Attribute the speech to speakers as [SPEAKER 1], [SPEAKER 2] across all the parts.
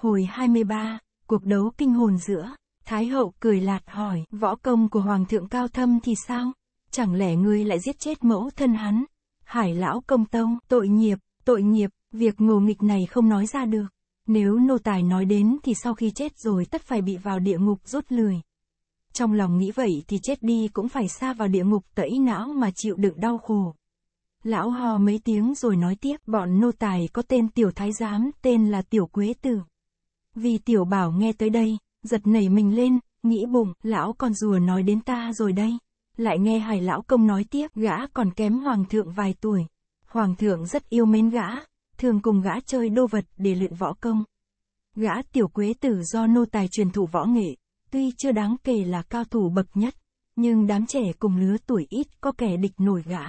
[SPEAKER 1] Hồi 23, cuộc đấu kinh hồn giữa, Thái hậu cười lạt hỏi, võ công của Hoàng thượng cao thâm thì sao? Chẳng lẽ ngươi lại giết chết mẫu thân hắn? Hải lão công tông, tội nghiệp, tội nghiệp, việc ngô nghịch này không nói ra được. Nếu nô tài nói đến thì sau khi chết rồi tất phải bị vào địa ngục rút lười. Trong lòng nghĩ vậy thì chết đi cũng phải xa vào địa ngục tẩy não mà chịu đựng đau khổ. Lão hò mấy tiếng rồi nói tiếp, bọn nô tài có tên tiểu thái giám, tên là tiểu quế tử. Vì tiểu bảo nghe tới đây, giật nảy mình lên, nghĩ bụng, lão còn rùa nói đến ta rồi đây. Lại nghe hải lão công nói tiếp, gã còn kém hoàng thượng vài tuổi. Hoàng thượng rất yêu mến gã, thường cùng gã chơi đô vật để luyện võ công. Gã tiểu quế tử do nô tài truyền thụ võ nghệ, tuy chưa đáng kể là cao thủ bậc nhất, nhưng đám trẻ cùng lứa tuổi ít có kẻ địch nổi gã.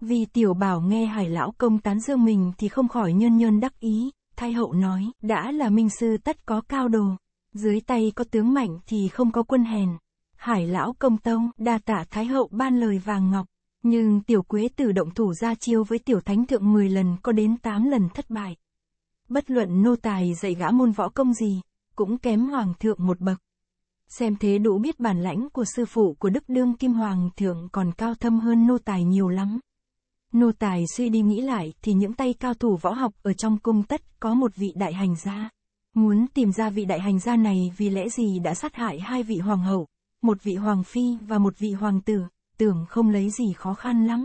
[SPEAKER 1] Vì tiểu bảo nghe hải lão công tán dương mình thì không khỏi nhơn nhơn đắc ý. Thái Hậu nói, đã là minh sư tất có cao đồ, dưới tay có tướng mạnh thì không có quân hèn. Hải lão công tông, đa tạ Thái Hậu ban lời vàng ngọc, nhưng tiểu quế tử động thủ ra chiêu với tiểu thánh thượng 10 lần có đến 8 lần thất bại. Bất luận nô tài dạy gã môn võ công gì, cũng kém hoàng thượng một bậc. Xem thế đủ biết bản lãnh của sư phụ của Đức Đương Kim Hoàng thượng còn cao thâm hơn nô tài nhiều lắm. Nô tài suy đi nghĩ lại thì những tay cao thủ võ học ở trong cung tất có một vị đại hành gia. Muốn tìm ra vị đại hành gia này vì lẽ gì đã sát hại hai vị hoàng hậu, một vị hoàng phi và một vị hoàng tử, tưởng không lấy gì khó khăn lắm.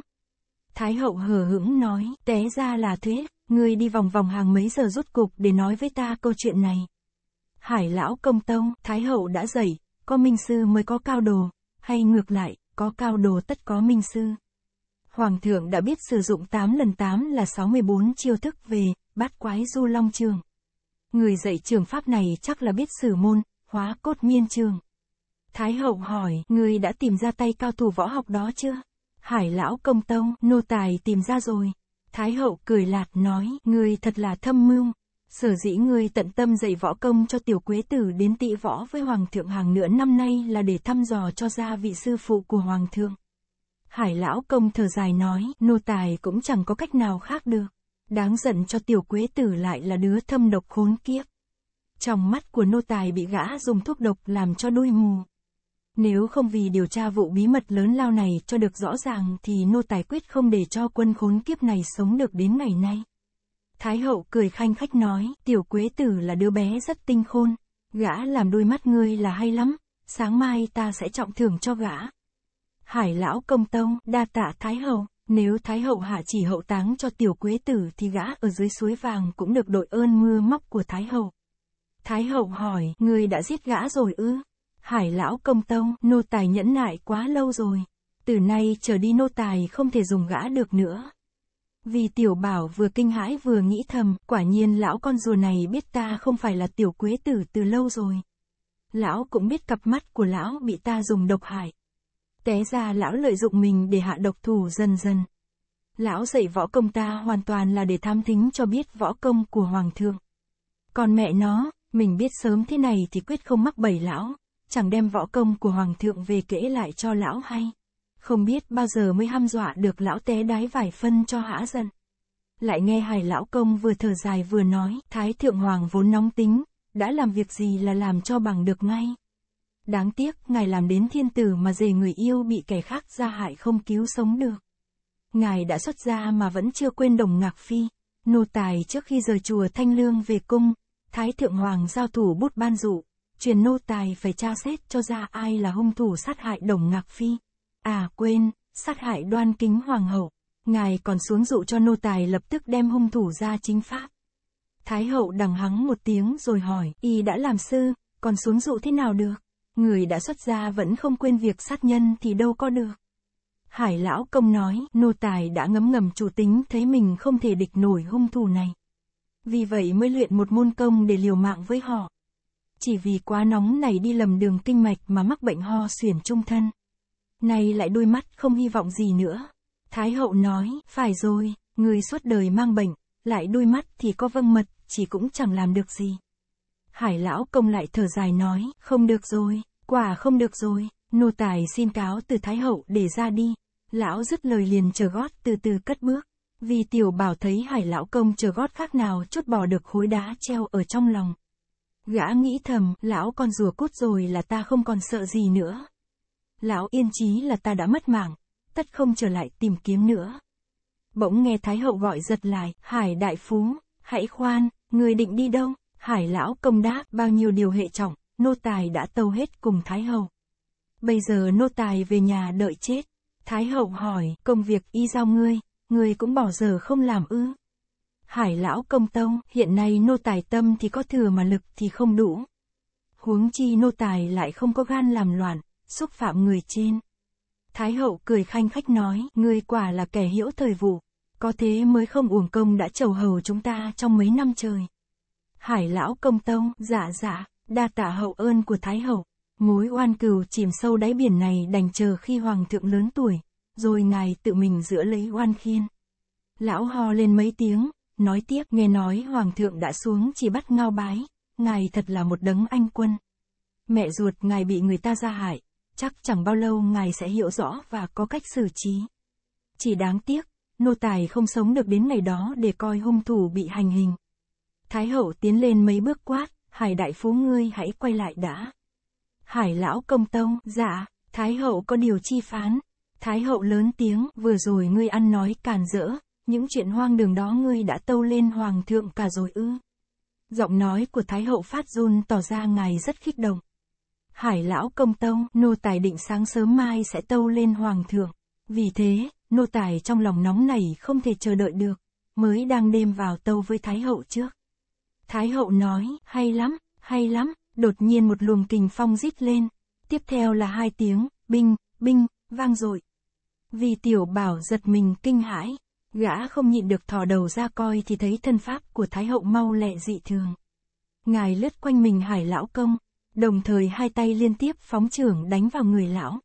[SPEAKER 1] Thái hậu hờ hững nói, té ra là thế, ngươi đi vòng vòng hàng mấy giờ rút cục để nói với ta câu chuyện này. Hải lão công tông, thái hậu đã dậy, có minh sư mới có cao đồ, hay ngược lại, có cao đồ tất có minh sư. Hoàng thượng đã biết sử dụng 8 lần 8 là 64 chiêu thức về bát quái du long trường. Người dạy trường pháp này chắc là biết sử môn, hóa cốt miên trường. Thái hậu hỏi, người đã tìm ra tay cao thủ võ học đó chưa? Hải lão công tông, nô tài tìm ra rồi. Thái hậu cười lạt nói, người thật là thâm mưu. Sở dĩ người tận tâm dạy võ công cho tiểu quế tử đến tị võ với hoàng thượng hàng nửa năm nay là để thăm dò cho ra vị sư phụ của hoàng thượng. Hải lão công thở dài nói, nô tài cũng chẳng có cách nào khác được. Đáng giận cho tiểu quế tử lại là đứa thâm độc khốn kiếp. Trong mắt của nô tài bị gã dùng thuốc độc làm cho đuôi mù. Nếu không vì điều tra vụ bí mật lớn lao này cho được rõ ràng thì nô tài quyết không để cho quân khốn kiếp này sống được đến ngày nay. Thái hậu cười khanh khách nói, tiểu quế tử là đứa bé rất tinh khôn, gã làm đôi mắt ngươi là hay lắm, sáng mai ta sẽ trọng thưởng cho gã. Hải lão công tông, đa tạ Thái Hậu, nếu Thái Hậu hạ chỉ hậu táng cho tiểu quế tử thì gã ở dưới suối vàng cũng được đội ơn mưa móc của Thái Hậu. Thái Hậu hỏi, người đã giết gã rồi ư? Hải lão công tông, nô tài nhẫn nại quá lâu rồi. Từ nay trở đi nô tài không thể dùng gã được nữa. Vì tiểu bảo vừa kinh hãi vừa nghĩ thầm, quả nhiên lão con rùa này biết ta không phải là tiểu quế tử từ lâu rồi. Lão cũng biết cặp mắt của lão bị ta dùng độc hại. Té ra lão lợi dụng mình để hạ độc thủ dần dần. Lão dạy võ công ta hoàn toàn là để tham thính cho biết võ công của Hoàng thượng. Còn mẹ nó, mình biết sớm thế này thì quyết không mắc bẩy lão, chẳng đem võ công của Hoàng thượng về kể lại cho lão hay. Không biết bao giờ mới ham dọa được lão té đái vải phân cho hã dần. Lại nghe hài lão công vừa thở dài vừa nói, Thái thượng hoàng vốn nóng tính, đã làm việc gì là làm cho bằng được ngay. Đáng tiếc, ngài làm đến thiên tử mà dề người yêu bị kẻ khác ra hại không cứu sống được. Ngài đã xuất gia mà vẫn chưa quên đồng ngạc phi. Nô tài trước khi rời chùa Thanh Lương về cung, Thái Thượng Hoàng giao thủ bút ban dụ, truyền nô tài phải tra xét cho ra ai là hung thủ sát hại đồng ngạc phi. À quên, sát hại đoan kính hoàng hậu. Ngài còn xuống dụ cho nô tài lập tức đem hung thủ ra chính pháp. Thái hậu đằng hắng một tiếng rồi hỏi, y đã làm sư, còn xuống dụ thế nào được? người đã xuất gia vẫn không quên việc sát nhân thì đâu có được. Hải lão công nói, nô tài đã ngấm ngầm chủ tính thấy mình không thể địch nổi hung thủ này. Vì vậy mới luyện một môn công để liều mạng với họ. Chỉ vì quá nóng này đi lầm đường kinh mạch mà mắc bệnh ho xuyển trung thân. Nay lại đôi mắt không hy vọng gì nữa. Thái hậu nói, phải rồi, người suốt đời mang bệnh, lại đôi mắt thì có vâng mật, chỉ cũng chẳng làm được gì. Hải lão công lại thở dài nói, không được rồi, quả không được rồi, nô tài xin cáo từ Thái Hậu để ra đi. Lão dứt lời liền chờ gót từ từ cất bước, vì tiểu bảo thấy hải lão công chờ gót khác nào chút bỏ được khối đá treo ở trong lòng. Gã nghĩ thầm, lão con rùa cút rồi là ta không còn sợ gì nữa. Lão yên chí là ta đã mất mạng, tất không trở lại tìm kiếm nữa. Bỗng nghe Thái Hậu gọi giật lại, hải đại phú, hãy khoan, người định đi đâu? Hải lão công đáp bao nhiêu điều hệ trọng, nô tài đã tâu hết cùng Thái Hậu. Bây giờ nô tài về nhà đợi chết. Thái Hậu hỏi, công việc y giao ngươi, ngươi cũng bỏ giờ không làm ư. Hải lão công tâu, hiện nay nô tài tâm thì có thừa mà lực thì không đủ. Huống chi nô tài lại không có gan làm loạn, xúc phạm người trên. Thái hậu cười khanh khách nói, ngươi quả là kẻ hiểu thời vụ, có thế mới không uổng công đã chầu hầu chúng ta trong mấy năm trời. Hải lão công tông, dạ dạ, đa tạ hậu ơn của Thái hậu. Mối oan cừu chìm sâu đáy biển này đành chờ khi hoàng thượng lớn tuổi, rồi ngài tự mình giữa lấy oan khiên. Lão ho lên mấy tiếng, nói tiếp nghe nói hoàng thượng đã xuống chỉ bắt ngao bái, ngài thật là một đấng anh quân. Mẹ ruột ngài bị người ta ra hại, chắc chẳng bao lâu ngài sẽ hiểu rõ và có cách xử trí. Chỉ đáng tiếc, nô tài không sống được đến ngày đó để coi hung thủ bị hành hình. Thái hậu tiến lên mấy bước quát, hải đại phú ngươi hãy quay lại đã. Hải lão công tông, dạ, thái hậu có điều chi phán. Thái hậu lớn tiếng, vừa rồi ngươi ăn nói càn rỡ, những chuyện hoang đường đó ngươi đã tâu lên hoàng thượng cả rồi ư. Giọng nói của thái hậu phát run tỏ ra ngài rất khích động. Hải lão công tông, nô tài định sáng sớm mai sẽ tâu lên hoàng thượng. Vì thế, nô tài trong lòng nóng này không thể chờ đợi được, mới đang đêm vào tâu với thái hậu trước. Thái hậu nói, hay lắm, hay lắm, đột nhiên một luồng kình phong rít lên. Tiếp theo là hai tiếng, binh, binh, vang dội. Vì tiểu bảo giật mình kinh hãi, gã không nhịn được thò đầu ra coi thì thấy thân pháp của Thái hậu mau lẹ dị thường. Ngài lướt quanh mình hải lão công, đồng thời hai tay liên tiếp phóng trưởng đánh vào người lão.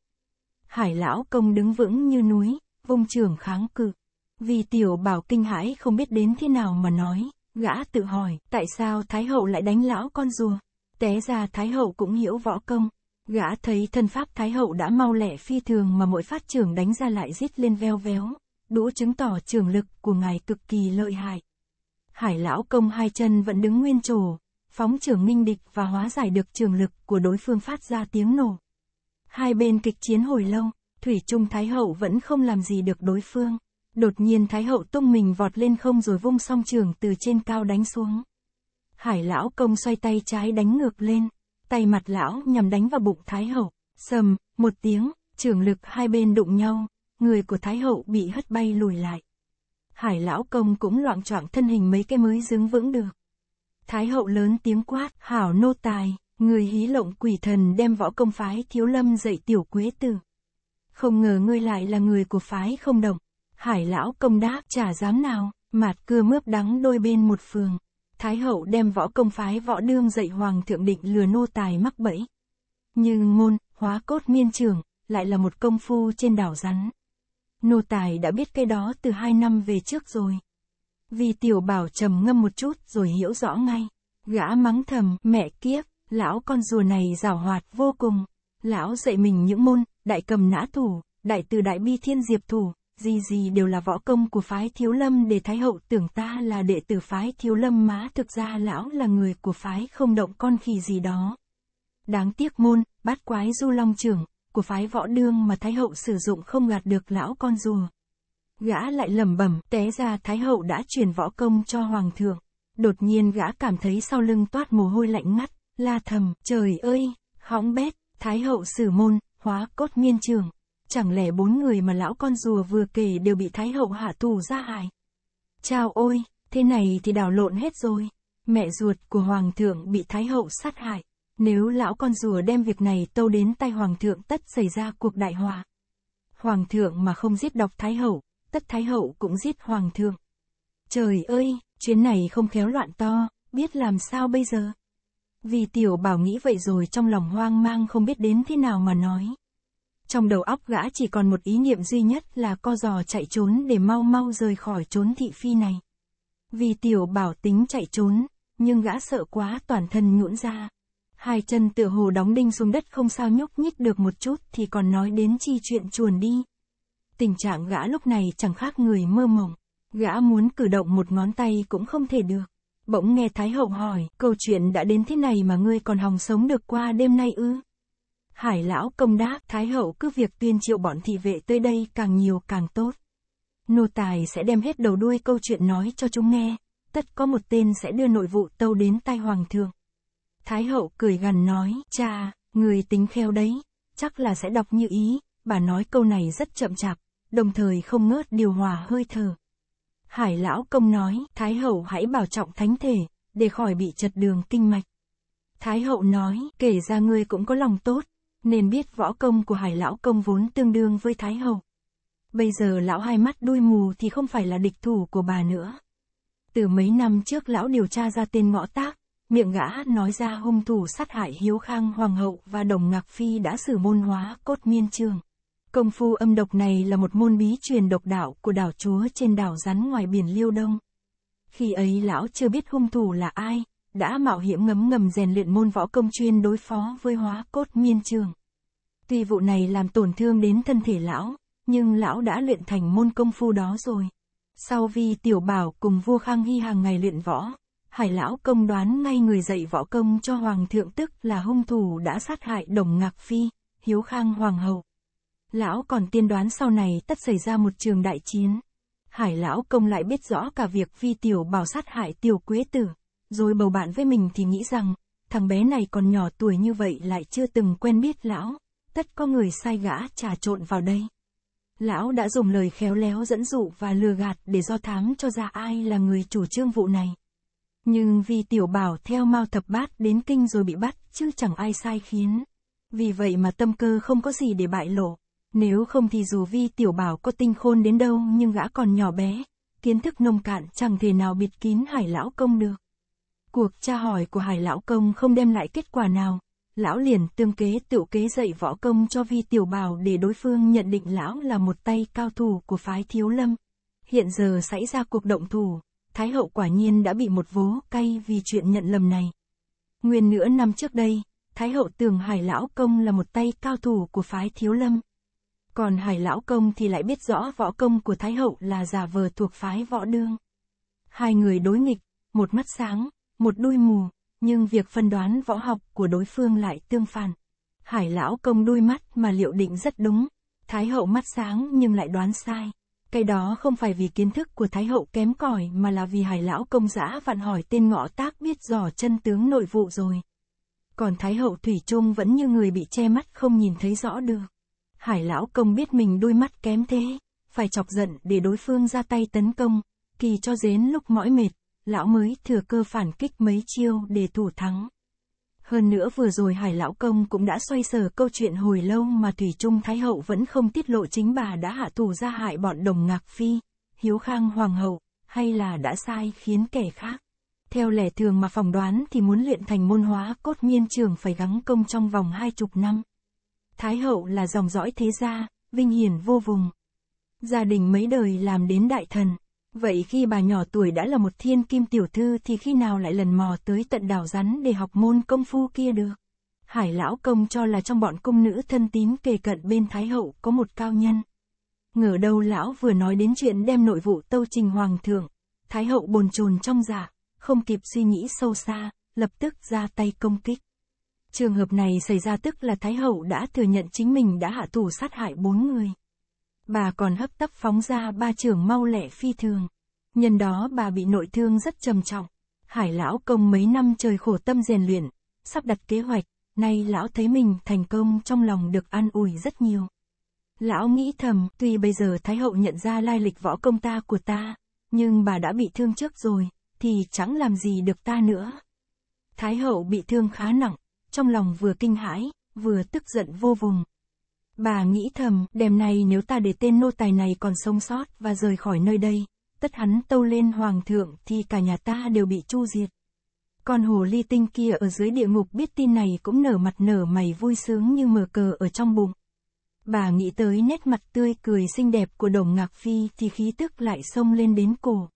[SPEAKER 1] Hải lão công đứng vững như núi, vung trưởng kháng cự. Vì tiểu bảo kinh hãi không biết đến thế nào mà nói. Gã tự hỏi, tại sao Thái Hậu lại đánh lão con rùa? Té ra Thái Hậu cũng hiểu võ công. Gã thấy thân pháp Thái Hậu đã mau lẹ phi thường mà mỗi phát trưởng đánh ra lại rít lên veo véo. Đũ chứng tỏ trường lực của ngài cực kỳ lợi hại. Hải lão công hai chân vẫn đứng nguyên trổ, phóng trưởng minh địch và hóa giải được trường lực của đối phương phát ra tiếng nổ. Hai bên kịch chiến hồi lâu, Thủy Trung Thái Hậu vẫn không làm gì được đối phương. Đột nhiên Thái hậu tung mình vọt lên không rồi vung song trường từ trên cao đánh xuống. Hải lão công xoay tay trái đánh ngược lên, tay mặt lão nhằm đánh vào bụng Thái hậu, sầm, một tiếng, trường lực hai bên đụng nhau, người của Thái hậu bị hất bay lùi lại. Hải lão công cũng loạn choạng thân hình mấy cái mới dứng vững được. Thái hậu lớn tiếng quát, hảo nô tài, người hí lộng quỷ thần đem võ công phái thiếu lâm dạy tiểu quế tử. Không ngờ ngươi lại là người của phái không đồng. Hải lão công đáp chả dám nào, mạt cưa mướp đắng đôi bên một phường. Thái hậu đem võ công phái võ đương dạy hoàng thượng định lừa nô tài mắc bẫy. nhưng môn hóa cốt miên trường, lại là một công phu trên đảo rắn. Nô tài đã biết cái đó từ hai năm về trước rồi. Vì tiểu bảo trầm ngâm một chút rồi hiểu rõ ngay. Gã mắng thầm, mẹ kiếp, lão con rùa này rào hoạt vô cùng. Lão dạy mình những môn, đại cầm nã thủ, đại từ đại bi thiên diệp thủ, gì gì đều là võ công của phái thiếu lâm để thái hậu tưởng ta là đệ tử phái thiếu lâm má thực ra lão là người của phái không động con khỉ gì đó. Đáng tiếc môn, bát quái du long trưởng, của phái võ đương mà thái hậu sử dụng không gạt được lão con rùa. Gã lại lẩm bẩm, té ra thái hậu đã truyền võ công cho hoàng thượng. Đột nhiên gã cảm thấy sau lưng toát mồ hôi lạnh ngắt, la thầm, trời ơi, hóng bét, thái hậu sử môn, hóa cốt miên trường. Chẳng lẽ bốn người mà lão con rùa vừa kể đều bị Thái Hậu hạ tù ra hại? Chao ôi, thế này thì đảo lộn hết rồi. Mẹ ruột của Hoàng thượng bị Thái Hậu sát hại. Nếu lão con rùa đem việc này tâu đến tay Hoàng thượng tất xảy ra cuộc đại họa. Hoàng thượng mà không giết đọc Thái Hậu, tất Thái Hậu cũng giết Hoàng thượng. Trời ơi, chuyến này không khéo loạn to, biết làm sao bây giờ? Vì tiểu bảo nghĩ vậy rồi trong lòng hoang mang không biết đến thế nào mà nói. Trong đầu óc gã chỉ còn một ý niệm duy nhất là co giò chạy trốn để mau mau rời khỏi trốn thị phi này. Vì tiểu bảo tính chạy trốn, nhưng gã sợ quá toàn thân nhũn ra. Hai chân tựa hồ đóng đinh xuống đất không sao nhúc nhích được một chút thì còn nói đến chi chuyện chuồn đi. Tình trạng gã lúc này chẳng khác người mơ mộng. Gã muốn cử động một ngón tay cũng không thể được. Bỗng nghe Thái Hậu hỏi, câu chuyện đã đến thế này mà ngươi còn hòng sống được qua đêm nay ư? Hải lão công đáp, Thái hậu cứ việc tuyên triệu bọn thị vệ tới đây càng nhiều càng tốt. Nô tài sẽ đem hết đầu đuôi câu chuyện nói cho chúng nghe, tất có một tên sẽ đưa nội vụ tâu đến tai hoàng thượng. Thái hậu cười gằn nói, cha, người tính khéo đấy, chắc là sẽ đọc như ý, bà nói câu này rất chậm chạp, đồng thời không ngớt điều hòa hơi thở. Hải lão công nói, Thái hậu hãy bảo trọng thánh thể, để khỏi bị chật đường kinh mạch. Thái hậu nói, kể ra ngươi cũng có lòng tốt, nên biết võ công của hải lão công vốn tương đương với Thái Hậu. Bây giờ lão hai mắt đuôi mù thì không phải là địch thủ của bà nữa. Từ mấy năm trước lão điều tra ra tên ngõ tác, miệng gã nói ra hung thủ sát hại Hiếu Khang Hoàng hậu và Đồng Ngạc Phi đã xử môn hóa cốt miên trường. Công phu âm độc này là một môn bí truyền độc đạo của đảo chúa trên đảo rắn ngoài biển Liêu Đông. Khi ấy lão chưa biết hung thủ là ai, đã mạo hiểm ngấm ngầm rèn luyện môn võ công chuyên đối phó với hóa cốt miên trường. Tuy vụ này làm tổn thương đến thân thể lão, nhưng lão đã luyện thành môn công phu đó rồi. Sau vì tiểu bảo cùng vua Khang Hy hàng ngày luyện võ, hải lão công đoán ngay người dạy võ công cho hoàng thượng tức là hung thủ đã sát hại đồng ngạc phi, hiếu khang hoàng hậu. Lão còn tiên đoán sau này tất xảy ra một trường đại chiến. Hải lão công lại biết rõ cả việc vi tiểu bảo sát hại tiểu quế tử, rồi bầu bạn với mình thì nghĩ rằng, thằng bé này còn nhỏ tuổi như vậy lại chưa từng quen biết lão, tất có người sai gã trà trộn vào đây. Lão đã dùng lời khéo léo dẫn dụ và lừa gạt để do thám cho ra ai là người chủ trương vụ này. Nhưng vì tiểu bảo theo Mao Thập Bát đến kinh rồi bị bắt, chứ chẳng ai sai khiến. Vì vậy mà tâm cơ không có gì để bại lộ. Nếu không thì dù vi tiểu bảo có tinh khôn đến đâu nhưng gã còn nhỏ bé, kiến thức nông cạn chẳng thể nào biệt kín hải lão công được. Cuộc tra hỏi của Hải Lão Công không đem lại kết quả nào. Lão liền tương kế tự kế dạy võ công cho vi tiểu bào để đối phương nhận định lão là một tay cao thủ của phái thiếu lâm. Hiện giờ xảy ra cuộc động thủ, Thái hậu quả nhiên đã bị một vố cay vì chuyện nhận lầm này. Nguyên nửa năm trước đây, Thái hậu tưởng Hải Lão Công là một tay cao thủ của phái thiếu lâm. Còn Hải Lão Công thì lại biết rõ võ công của Thái hậu là giả vờ thuộc phái võ đương. Hai người đối nghịch, một mắt sáng, một đuôi mù, nhưng việc phân đoán võ học của đối phương lại tương phản. Hải lão công đuôi mắt mà liệu định rất đúng, Thái hậu mắt sáng nhưng lại đoán sai. Cái đó không phải vì kiến thức của Thái hậu kém cỏi mà là vì hải lão công giã vạn hỏi tên ngõ tác biết dò chân tướng nội vụ rồi. Còn Thái hậu Thủy Trung vẫn như người bị che mắt không nhìn thấy rõ được. Hải lão công biết mình đôi mắt kém thế, phải chọc giận để đối phương ra tay tấn công, kỳ cho dến lúc mỏi mệt lão mới thừa cơ phản kích mấy chiêu để thủ thắng. Hơn nữa vừa rồi Hải Lão Công cũng đã xoay sở câu chuyện hồi lâu mà Thủy Trung Thái Hậu vẫn không tiết lộ chính bà đã hạ tù ra hại bọn đồng ngạc phi, hiếu khang hoàng hậu, hay là đã sai khiến kẻ khác. Theo lẻ thường mà phỏng đoán thì muốn luyện thành môn hóa cốt nghiên trường phải gắng công trong vòng hai chục năm. Thái hậu là dòng dõi thế gia, vinh hiển vô vùng. Gia đình mấy đời làm đến đại thần, Vậy khi bà nhỏ tuổi đã là một thiên kim tiểu thư thì khi nào lại lần mò tới tận đảo rắn để học môn công phu kia được? Hải lão công cho là trong bọn cung nữ thân tín kề cận bên Thái hậu có một cao nhân. Ngờ đâu lão vừa nói đến chuyện đem nội vụ tâu trình hoàng thượng, Thái hậu bồn chồn trong giả, dạ, không kịp suy nghĩ sâu xa, lập tức ra tay công kích. Trường hợp này xảy ra tức là Thái hậu đã thừa nhận chính mình đã hạ thủ sát hại bốn người. Bà còn hấp tấp phóng ra ba trường mau lẹ phi thường. Nhân đó bà bị nội thương rất trầm trọng. Hải lão công mấy năm trời khổ tâm rèn luyện, sắp đặt kế hoạch, nay lão thấy mình thành công trong lòng được an ủi rất nhiều. Lão nghĩ thầm, tuy bây giờ Thái hậu nhận ra lai lịch võ công ta của ta, nhưng bà đã bị thương trước rồi, thì chẳng làm gì được ta nữa. Thái hậu bị thương khá nặng, trong lòng vừa kinh hãi, vừa tức giận vô vùng, Bà nghĩ thầm, đêm nay nếu ta để tên nô tài này còn sống sót và rời khỏi nơi đây, tất hắn tâu lên hoàng thượng thì cả nhà ta đều bị chu diệt. Con hồ ly tinh kia ở dưới địa ngục biết tin này cũng nở mặt nở mày vui sướng như mờ cờ ở trong bụng. Bà nghĩ tới nét mặt tươi cười xinh đẹp của đồng ngạc phi thì khí tức lại xông lên đến cổ.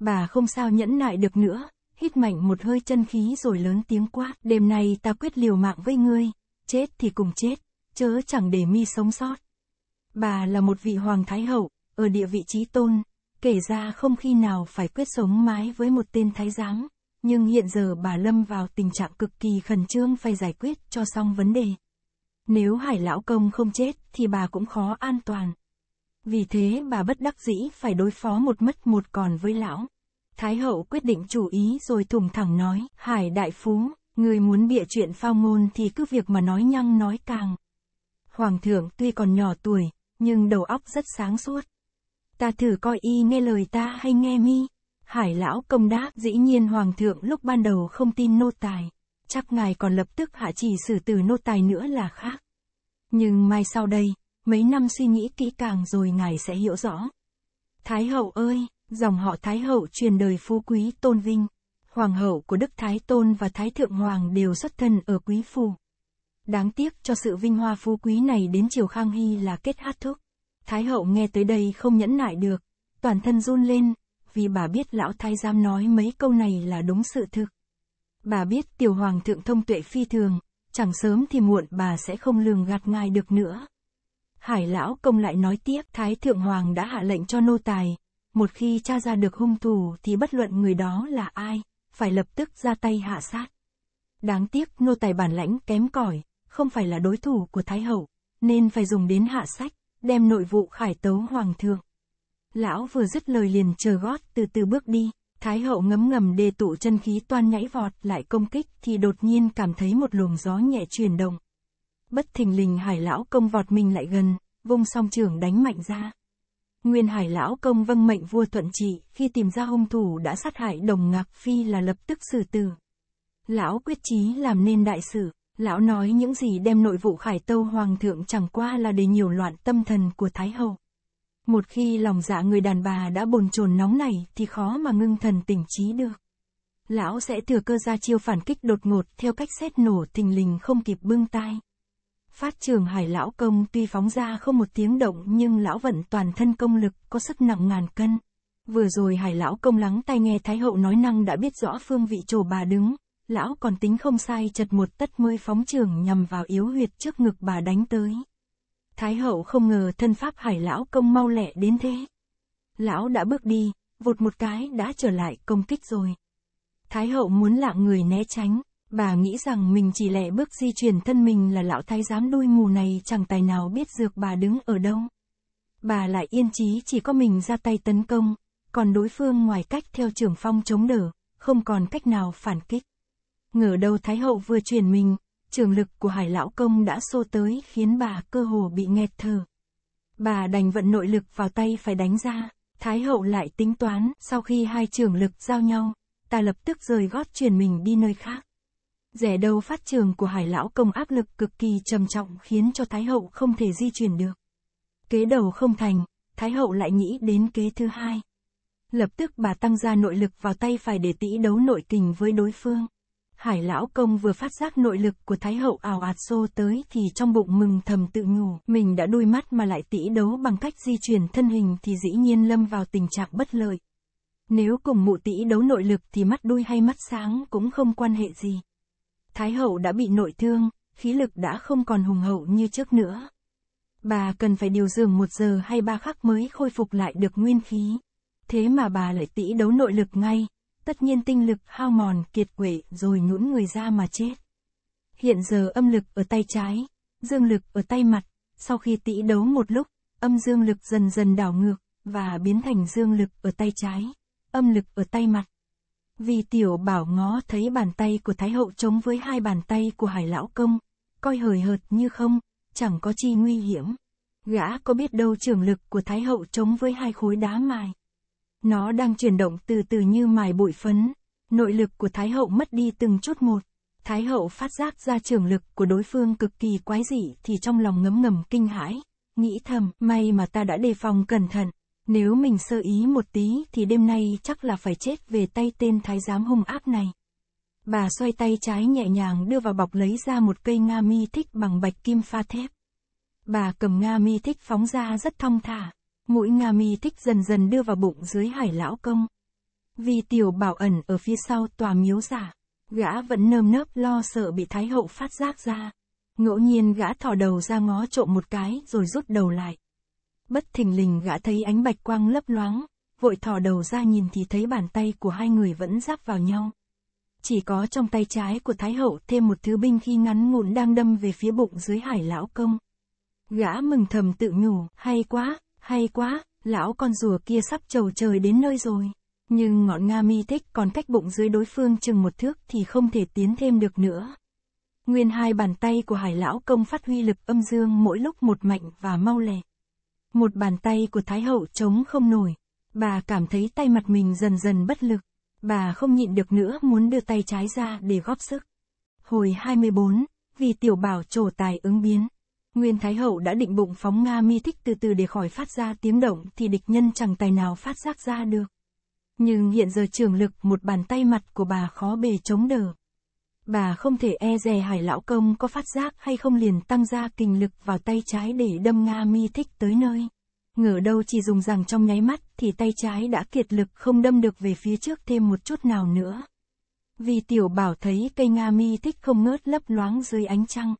[SPEAKER 1] Bà không sao nhẫn nại được nữa, hít mạnh một hơi chân khí rồi lớn tiếng quát. Đêm nay ta quyết liều mạng với ngươi, chết thì cùng chết chớ chẳng để mi sống sót. Bà là một vị hoàng thái hậu, ở địa vị trí tôn, kể ra không khi nào phải quyết sống mái với một tên thái giám, nhưng hiện giờ bà lâm vào tình trạng cực kỳ khẩn trương phải giải quyết cho xong vấn đề. Nếu hải lão công không chết thì bà cũng khó an toàn. Vì thế bà bất đắc dĩ phải đối phó một mất một còn với lão. Thái hậu quyết định chủ ý rồi thủng thẳng nói, hải đại phú, người muốn bịa chuyện phao ngôn thì cứ việc mà nói nhăng nói càng. Hoàng thượng tuy còn nhỏ tuổi, nhưng đầu óc rất sáng suốt. Ta thử coi y nghe lời ta hay nghe mi. Hải lão công đáp dĩ nhiên hoàng thượng lúc ban đầu không tin nô tài. Chắc ngài còn lập tức hạ chỉ xử từ nô tài nữa là khác. Nhưng mai sau đây, mấy năm suy nghĩ kỹ càng rồi ngài sẽ hiểu rõ. Thái hậu ơi, dòng họ Thái hậu truyền đời phú quý tôn vinh. Hoàng hậu của Đức Thái Tôn và Thái Thượng Hoàng đều xuất thân ở Quý phù. Đáng tiếc cho sự vinh hoa phú quý này đến triều Khang Hy là kết hát thúc. Thái hậu nghe tới đây không nhẫn nại được, toàn thân run lên, vì bà biết lão thái giám nói mấy câu này là đúng sự thực. Bà biết tiểu hoàng thượng thông tuệ phi thường, chẳng sớm thì muộn bà sẽ không lường gạt ngài được nữa. Hải lão công lại nói tiếp Thái thượng hoàng đã hạ lệnh cho nô tài, một khi tra ra được hung thủ thì bất luận người đó là ai, phải lập tức ra tay hạ sát. Đáng tiếc nô tài bản lãnh kém cỏi, không phải là đối thủ của Thái Hậu, nên phải dùng đến hạ sách, đem nội vụ khải tấu Hoàng thượng. Lão vừa dứt lời liền chờ gót từ từ bước đi, Thái Hậu ngấm ngầm đề tụ chân khí toan nhảy vọt lại công kích thì đột nhiên cảm thấy một luồng gió nhẹ chuyển động. Bất thình lình hải lão công vọt mình lại gần, vung song trường đánh mạnh ra. Nguyên hải lão công vâng mệnh vua thuận trị, khi tìm ra hung thủ đã sát hại đồng ngạc phi là lập tức xử tử. Lão quyết chí làm nên đại sự. Lão nói những gì đem nội vụ khải tâu hoàng thượng chẳng qua là để nhiều loạn tâm thần của Thái Hậu. Một khi lòng dạ người đàn bà đã bồn chồn nóng này thì khó mà ngưng thần tỉnh trí được. Lão sẽ thừa cơ ra chiêu phản kích đột ngột theo cách xét nổ thình lình không kịp bưng tai. Phát trường hải lão công tuy phóng ra không một tiếng động nhưng lão vận toàn thân công lực có sức nặng ngàn cân. Vừa rồi hải lão công lắng tai nghe Thái Hậu nói năng đã biết rõ phương vị chỗ bà đứng, lão còn tính không sai chật một tất mới phóng trường nhằm vào yếu huyệt trước ngực bà đánh tới. Thái hậu không ngờ thân pháp hải lão công mau lẹ đến thế. Lão đã bước đi, vụt một cái đã trở lại công kích rồi. Thái hậu muốn lạng người né tránh, bà nghĩ rằng mình chỉ lẹ bước di chuyển thân mình là lão thái giám đuôi mù này chẳng tài nào biết dược bà đứng ở đâu. Bà lại yên chí chỉ có mình ra tay tấn công, còn đối phương ngoài cách theo trưởng phong chống đỡ, không còn cách nào phản kích ngửa đầu Thái Hậu vừa chuyển mình, trường lực của Hải Lão Công đã xô tới khiến bà cơ hồ bị nghẹt thở. Bà đành vận nội lực vào tay phải đánh ra, Thái Hậu lại tính toán sau khi hai trường lực giao nhau, ta lập tức rời gót chuyển mình đi nơi khác. Rẻ đầu phát trường của Hải Lão Công áp lực cực kỳ trầm trọng khiến cho Thái Hậu không thể di chuyển được. Kế đầu không thành, Thái Hậu lại nghĩ đến kế thứ hai. Lập tức bà tăng ra nội lực vào tay phải để tỷ đấu nội tình với đối phương. Hải lão công vừa phát giác nội lực của Thái hậu ảo ạt xô tới thì trong bụng mừng thầm tự nhủ, mình đã đôi mắt mà lại tỷ đấu bằng cách di chuyển thân hình thì dĩ nhiên lâm vào tình trạng bất lợi. Nếu cùng mụ tỷ đấu nội lực thì mắt đuôi hay mắt sáng cũng không quan hệ gì. Thái hậu đã bị nội thương, khí lực đã không còn hùng hậu như trước nữa. Bà cần phải điều dưỡng một giờ hay ba khắc mới khôi phục lại được nguyên khí. Thế mà bà lại tỷ đấu nội lực ngay, tất nhiên tinh lực hao mòn kiệt quệ rồi nhũn người ra mà chết. Hiện giờ âm lực ở tay trái, dương lực ở tay mặt, sau khi tỉ đấu một lúc, âm dương lực dần dần đảo ngược, và biến thành dương lực ở tay trái, âm lực ở tay mặt. Vì tiểu bảo ngó thấy bàn tay của Thái Hậu chống với hai bàn tay của Hải Lão Công, coi hời hợt như không, chẳng có chi nguy hiểm. Gã có biết đâu trường lực của Thái Hậu chống với hai khối đá mài. Nó đang chuyển động từ từ như mài bụi phấn. Nội lực của Thái hậu mất đi từng chút một. Thái hậu phát giác ra trường lực của đối phương cực kỳ quái dị thì trong lòng ngấm ngầm kinh hãi. Nghĩ thầm, may mà ta đã đề phòng cẩn thận. Nếu mình sơ ý một tí thì đêm nay chắc là phải chết về tay tên thái giám hung ác này. Bà xoay tay trái nhẹ nhàng đưa vào bọc lấy ra một cây Nga mi thích bằng bạch kim pha thép. Bà cầm Nga mi thích phóng ra rất thong thả, Mũi Nga Mi thích dần dần đưa vào bụng dưới hải lão công. Vì tiểu bảo ẩn ở phía sau tòa miếu giả, gã vẫn nơm nớp lo sợ bị thái hậu phát giác ra. Ngẫu nhiên gã thỏ đầu ra ngó trộm một cái rồi rút đầu lại. Bất thình lình gã thấy ánh bạch quang lấp loáng, vội thỏ đầu ra nhìn thì thấy bàn tay của hai người vẫn giáp vào nhau. Chỉ có trong tay trái của Thái Hậu thêm một thứ binh khi ngắn ngụn đang đâm về phía bụng dưới hải lão công. Gã mừng thầm tự nhủ, hay quá, hay quá, lão con rùa kia sắp trầu trời đến nơi rồi. Nhưng ngọn Nga mi tích còn cách bụng dưới đối phương chừng một thước thì không thể tiến thêm được nữa. Nguyên hai bàn tay của hải lão công phát huy lực âm dương mỗi lúc một mạnh và mau lẹ. Một bàn tay của thái hậu chống không nổi. Bà cảm thấy tay mặt mình dần dần bất lực. Bà không nhịn được nữa muốn đưa tay trái ra để góp sức. Hồi 24, vì tiểu bảo trổ tài ứng biến. Nguyên Thái Hậu đã định bụng phóng Nga mi thích từ từ để khỏi phát ra tiếng động thì địch nhân chẳng tài nào phát giác ra được. Nhưng hiện giờ trường lực một bàn tay mặt của bà khó bề chống đỡ. Bà không thể e dè hải lão công có phát giác hay không liền tăng ra kinh lực vào tay trái để đâm Nga mi thích tới nơi. Ngờ đâu chỉ dùng rằng trong nháy mắt thì tay trái đã kiệt lực không đâm được về phía trước thêm một chút nào nữa. Vì tiểu bảo thấy cây Nga mi thích không ngớt lấp loáng dưới ánh trăng.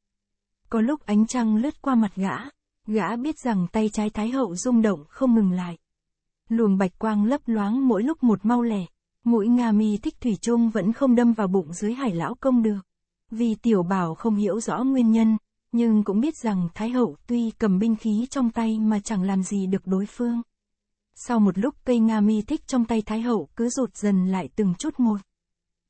[SPEAKER 1] Có lúc ánh trăng lướt qua mặt gã, gã biết rằng tay trái Thái Hậu rung động không ngừng lại. Luồng bạch quang lấp loáng mỗi lúc một mau lẻ, mũi Nga mi thích thủy chung vẫn không đâm vào bụng dưới hải lão công được. Vì tiểu bảo không hiểu rõ nguyên nhân, nhưng cũng biết rằng Thái Hậu tuy cầm binh khí trong tay mà chẳng làm gì được đối phương. Sau một lúc cây Nga mi thích trong tay Thái Hậu cứ rụt dần lại từng chút một.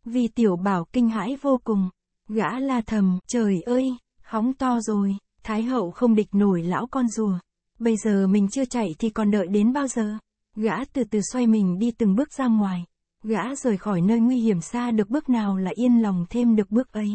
[SPEAKER 1] Vì tiểu bảo kinh hãi vô cùng, gã la thầm, trời ơi, Hóng to rồi, Thái hậu không địch nổi lão con rùa. Bây giờ mình chưa chạy thì còn đợi đến bao giờ? Gã từ từ xoay mình đi từng bước ra ngoài. Gã rời khỏi nơi nguy hiểm xa được bước nào là yên lòng thêm được bước ấy.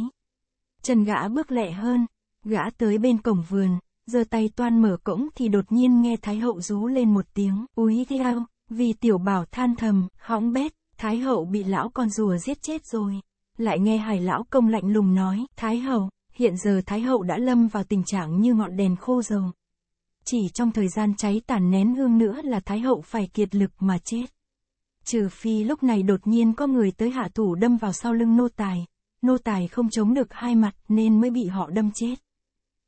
[SPEAKER 1] Chân gã bước lẹ hơn, gã tới bên cổng vườn, giơ tay toan mở cổng thì đột nhiên nghe Thái hậu rú lên một tiếng, úi theo, vì tiểu bảo than thầm, hõng bét, Thái hậu bị lão con rùa giết chết rồi. Lại nghe hải lão công lạnh lùng nói, Thái hậu, hiện giờ Thái Hậu đã lâm vào tình trạng như ngọn đèn khô dầu. Chỉ trong thời gian cháy tàn nén hương nữa là Thái Hậu phải kiệt lực mà chết. Trừ phi lúc này đột nhiên có người tới hạ thủ đâm vào sau lưng nô tài, nô tài không chống được hai mặt nên mới bị họ đâm chết.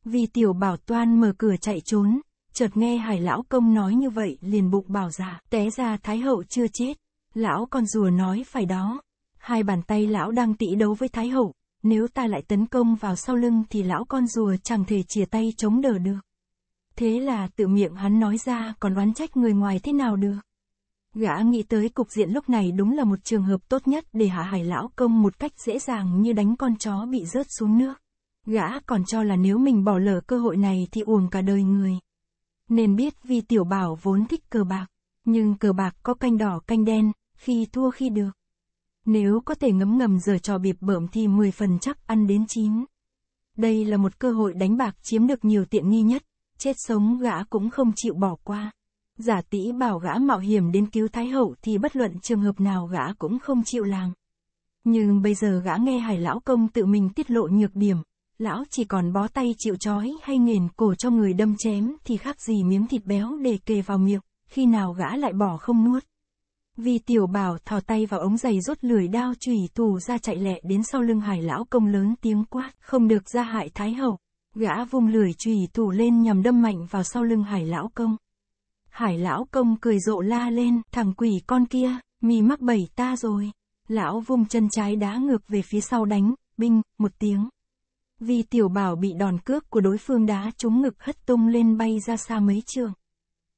[SPEAKER 1] Vì tiểu bảo toan mở cửa chạy trốn, chợt nghe hải lão công nói như vậy liền bụng bảo giả, dạ, té ra Thái Hậu chưa chết. Lão con rùa nói phải đó. Hai bàn tay lão đang tị đấu với Thái Hậu, nếu ta lại tấn công vào sau lưng thì lão con rùa chẳng thể chìa tay chống đỡ được. Thế là tự miệng hắn nói ra còn oán trách người ngoài thế nào được. Gã nghĩ tới cục diện lúc này đúng là một trường hợp tốt nhất để hạ hải lão công một cách dễ dàng như đánh con chó bị rớt xuống nước. Gã còn cho là nếu mình bỏ lỡ cơ hội này thì uổng cả đời người. Nên biết vì tiểu bảo vốn thích cờ bạc, nhưng cờ bạc có canh đỏ canh đen, khi thua khi được. Nếu có thể ngấm ngầm giờ trò bịp bợm thì 10 phần chắc ăn đến chín. Đây là một cơ hội đánh bạc chiếm được nhiều tiện nghi nhất, chết sống gã cũng không chịu bỏ qua. Giả tĩ bảo gã mạo hiểm đến cứu Thái Hậu thì bất luận trường hợp nào gã cũng không chịu làng. Nhưng bây giờ gã nghe hải lão công tự mình tiết lộ nhược điểm, lão chỉ còn bó tay chịu trói hay nghền cổ cho người đâm chém thì khác gì miếng thịt béo để kề vào miệng, khi nào gã lại bỏ không nuốt. Vi tiểu bảo thò tay vào ống giày rút lưỡi đao chùy tù ra chạy lẹ đến sau lưng hải lão công lớn tiếng quát, không được ra hại thái hậu. Gã vung lưỡi chùy tù lên nhằm đâm mạnh vào sau lưng hải lão công. Hải lão công cười rộ la lên, thằng quỷ con kia, mì mắc bẩy ta rồi. Lão vung chân trái đá ngược về phía sau đánh, binh, một tiếng. Vi tiểu bảo bị đòn cước của đối phương đá trúng ngực hất tung lên bay ra xa mấy trường.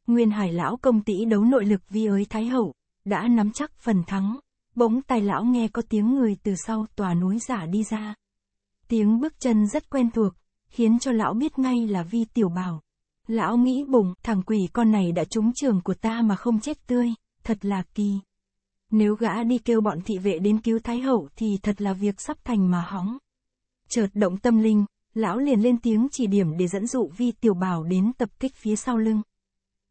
[SPEAKER 1] Nguyên hải lão công tĩ đấu nội lực vi ới thái hậu, đã nắm chắc phần thắng, bỗng tài lão nghe có tiếng người từ sau tòa núi giả đi ra. Tiếng bước chân rất quen thuộc, khiến cho lão biết ngay là vi tiểu bảo. Lão nghĩ bụng, thằng quỷ con này đã trúng trường của ta mà không chết tươi, thật là kỳ. Nếu gã đi kêu bọn thị vệ đến cứu Thái Hậu thì thật là việc sắp thành mà hóng. Chợt động tâm linh, lão liền lên tiếng chỉ điểm để dẫn dụ Vi Tiểu Bảo đến tập kích phía sau lưng.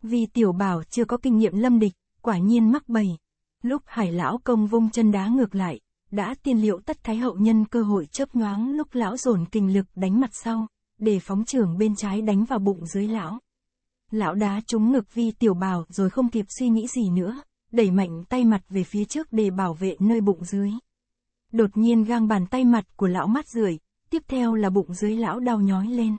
[SPEAKER 1] Vi Tiểu Bảo chưa có kinh nghiệm lâm địch, quả nhiên mắc bầy. Lúc hải lão công vung chân đá ngược lại, đã tiên liệu tất thái hậu nhân cơ hội chớp nhoáng lúc lão dồn kinh lực đánh mặt sau, để phóng trưởng bên trái đánh vào bụng dưới lão. Lão đá trúng ngực vi tiểu bào rồi không kịp suy nghĩ gì nữa, đẩy mạnh tay mặt về phía trước để bảo vệ nơi bụng dưới. Đột nhiên gang bàn tay mặt của lão mắt rượi, tiếp theo là bụng dưới lão đau nhói lên.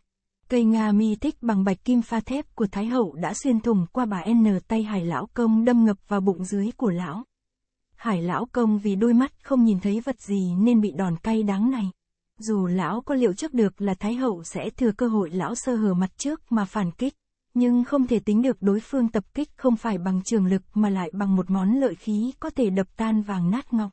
[SPEAKER 1] Cây Nga mi thích bằng bạch kim pha thép của Thái Hậu đã xuyên thủng qua bà N tay hải lão công đâm ngập vào bụng dưới của lão. Hải lão công vì đôi mắt không nhìn thấy vật gì nên bị đòn cay đáng này. Dù lão có liệu trước được là Thái Hậu sẽ thừa cơ hội lão sơ hở mặt trước mà phản kích, nhưng không thể tính được đối phương tập kích không phải bằng trường lực mà lại bằng một món lợi khí có thể đập tan vàng nát ngọc.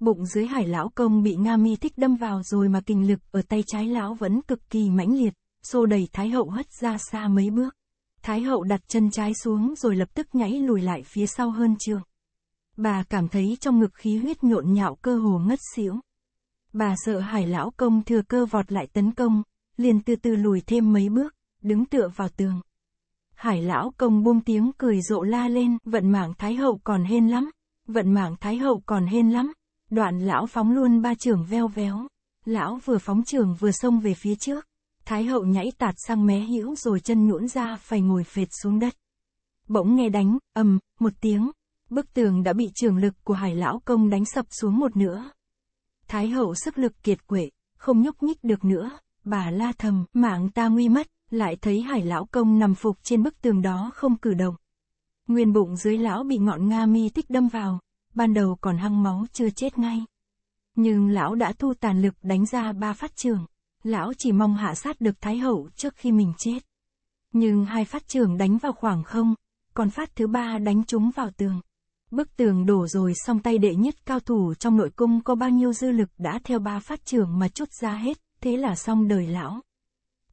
[SPEAKER 1] Bụng dưới hải lão công bị Nga mi thích đâm vào rồi mà kinh lực ở tay trái lão vẫn cực kỳ mãnh liệt xô đẩy Thái hậu hất ra xa mấy bước. Thái hậu đặt chân trái xuống rồi lập tức nhảy lùi lại phía sau hơn trường. Bà cảm thấy trong ngực khí huyết nhộn nhạo cơ hồ ngất xỉu. Bà sợ hải lão công thừa cơ vọt lại tấn công, liền từ từ lùi thêm mấy bước, đứng tựa vào tường. Hải lão công buông tiếng cười rộ la lên, vận mạng thái hậu còn hên lắm, vận mạng thái hậu còn hên lắm. Đoạn lão phóng luôn ba trường veo véo. Lão vừa phóng trường vừa xông về phía trước. Thái hậu nhảy tạt sang mé hữu rồi chân nhũn ra phải ngồi phệt xuống đất. Bỗng nghe đánh, ầm, một tiếng, bức tường đã bị trường lực của hải lão công đánh sập xuống một nửa. Thái hậu sức lực kiệt quệ, không nhúc nhích được nữa, bà la thầm, mạng ta nguy mất, lại thấy hải lão công nằm phục trên bức tường đó không cử động. Nguyên bụng dưới lão bị ngọn nga mi tích đâm vào, ban đầu còn hăng máu chưa chết ngay. Nhưng lão đã thu tàn lực đánh ra ba phát trường lão chỉ mong hạ sát được Thái Hậu trước khi mình chết. Nhưng hai phát trường đánh vào khoảng không, còn phát thứ ba đánh trúng vào tường. Bức tường đổ rồi song tay đệ nhất cao thủ trong nội cung có bao nhiêu dư lực đã theo ba phát trường mà chút ra hết, thế là xong đời lão.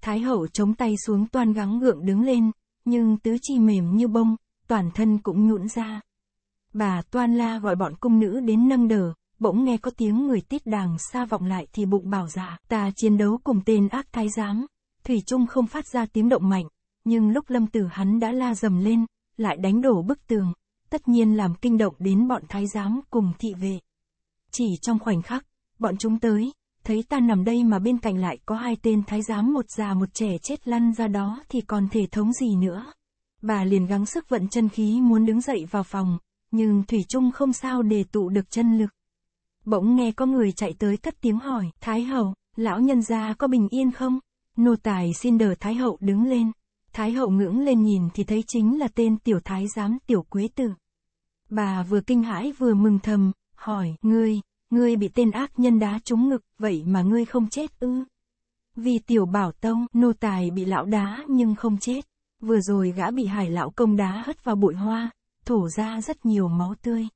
[SPEAKER 1] Thái hậu chống tay xuống toan gắng gượng đứng lên, nhưng tứ chi mềm như bông, toàn thân cũng nhũn ra. Bà toan la gọi bọn cung nữ đến nâng đờ, bỗng nghe có tiếng người tít đàng xa vọng lại thì bụng bảo dạ, ta chiến đấu cùng tên ác thái giám. Thủy Trung không phát ra tiếng động mạnh, nhưng lúc lâm tử hắn đã la dầm lên, lại đánh đổ bức tường, tất nhiên làm kinh động đến bọn thái giám cùng thị vệ. Chỉ trong khoảnh khắc, bọn chúng tới, thấy ta nằm đây mà bên cạnh lại có hai tên thái giám một già một trẻ chết lăn ra đó thì còn thể thống gì nữa. Bà liền gắng sức vận chân khí muốn đứng dậy vào phòng, nhưng Thủy Trung không sao để tụ được chân lực. Bỗng nghe có người chạy tới cất tiếng hỏi, Thái Hậu, lão nhân gia có bình yên không? Nô tài xin đờ Thái Hậu đứng lên. Thái Hậu ngưỡng lên nhìn thì thấy chính là tên tiểu thái giám tiểu quế tử. Bà vừa kinh hãi vừa mừng thầm, hỏi, ngươi, ngươi bị tên ác nhân đá trúng ngực, vậy mà ngươi không chết ư? Vì tiểu bảo tông, nô tài bị lão đá nhưng không chết. Vừa rồi gã bị hải lão công đá hất vào bụi hoa, thổ ra rất nhiều máu tươi.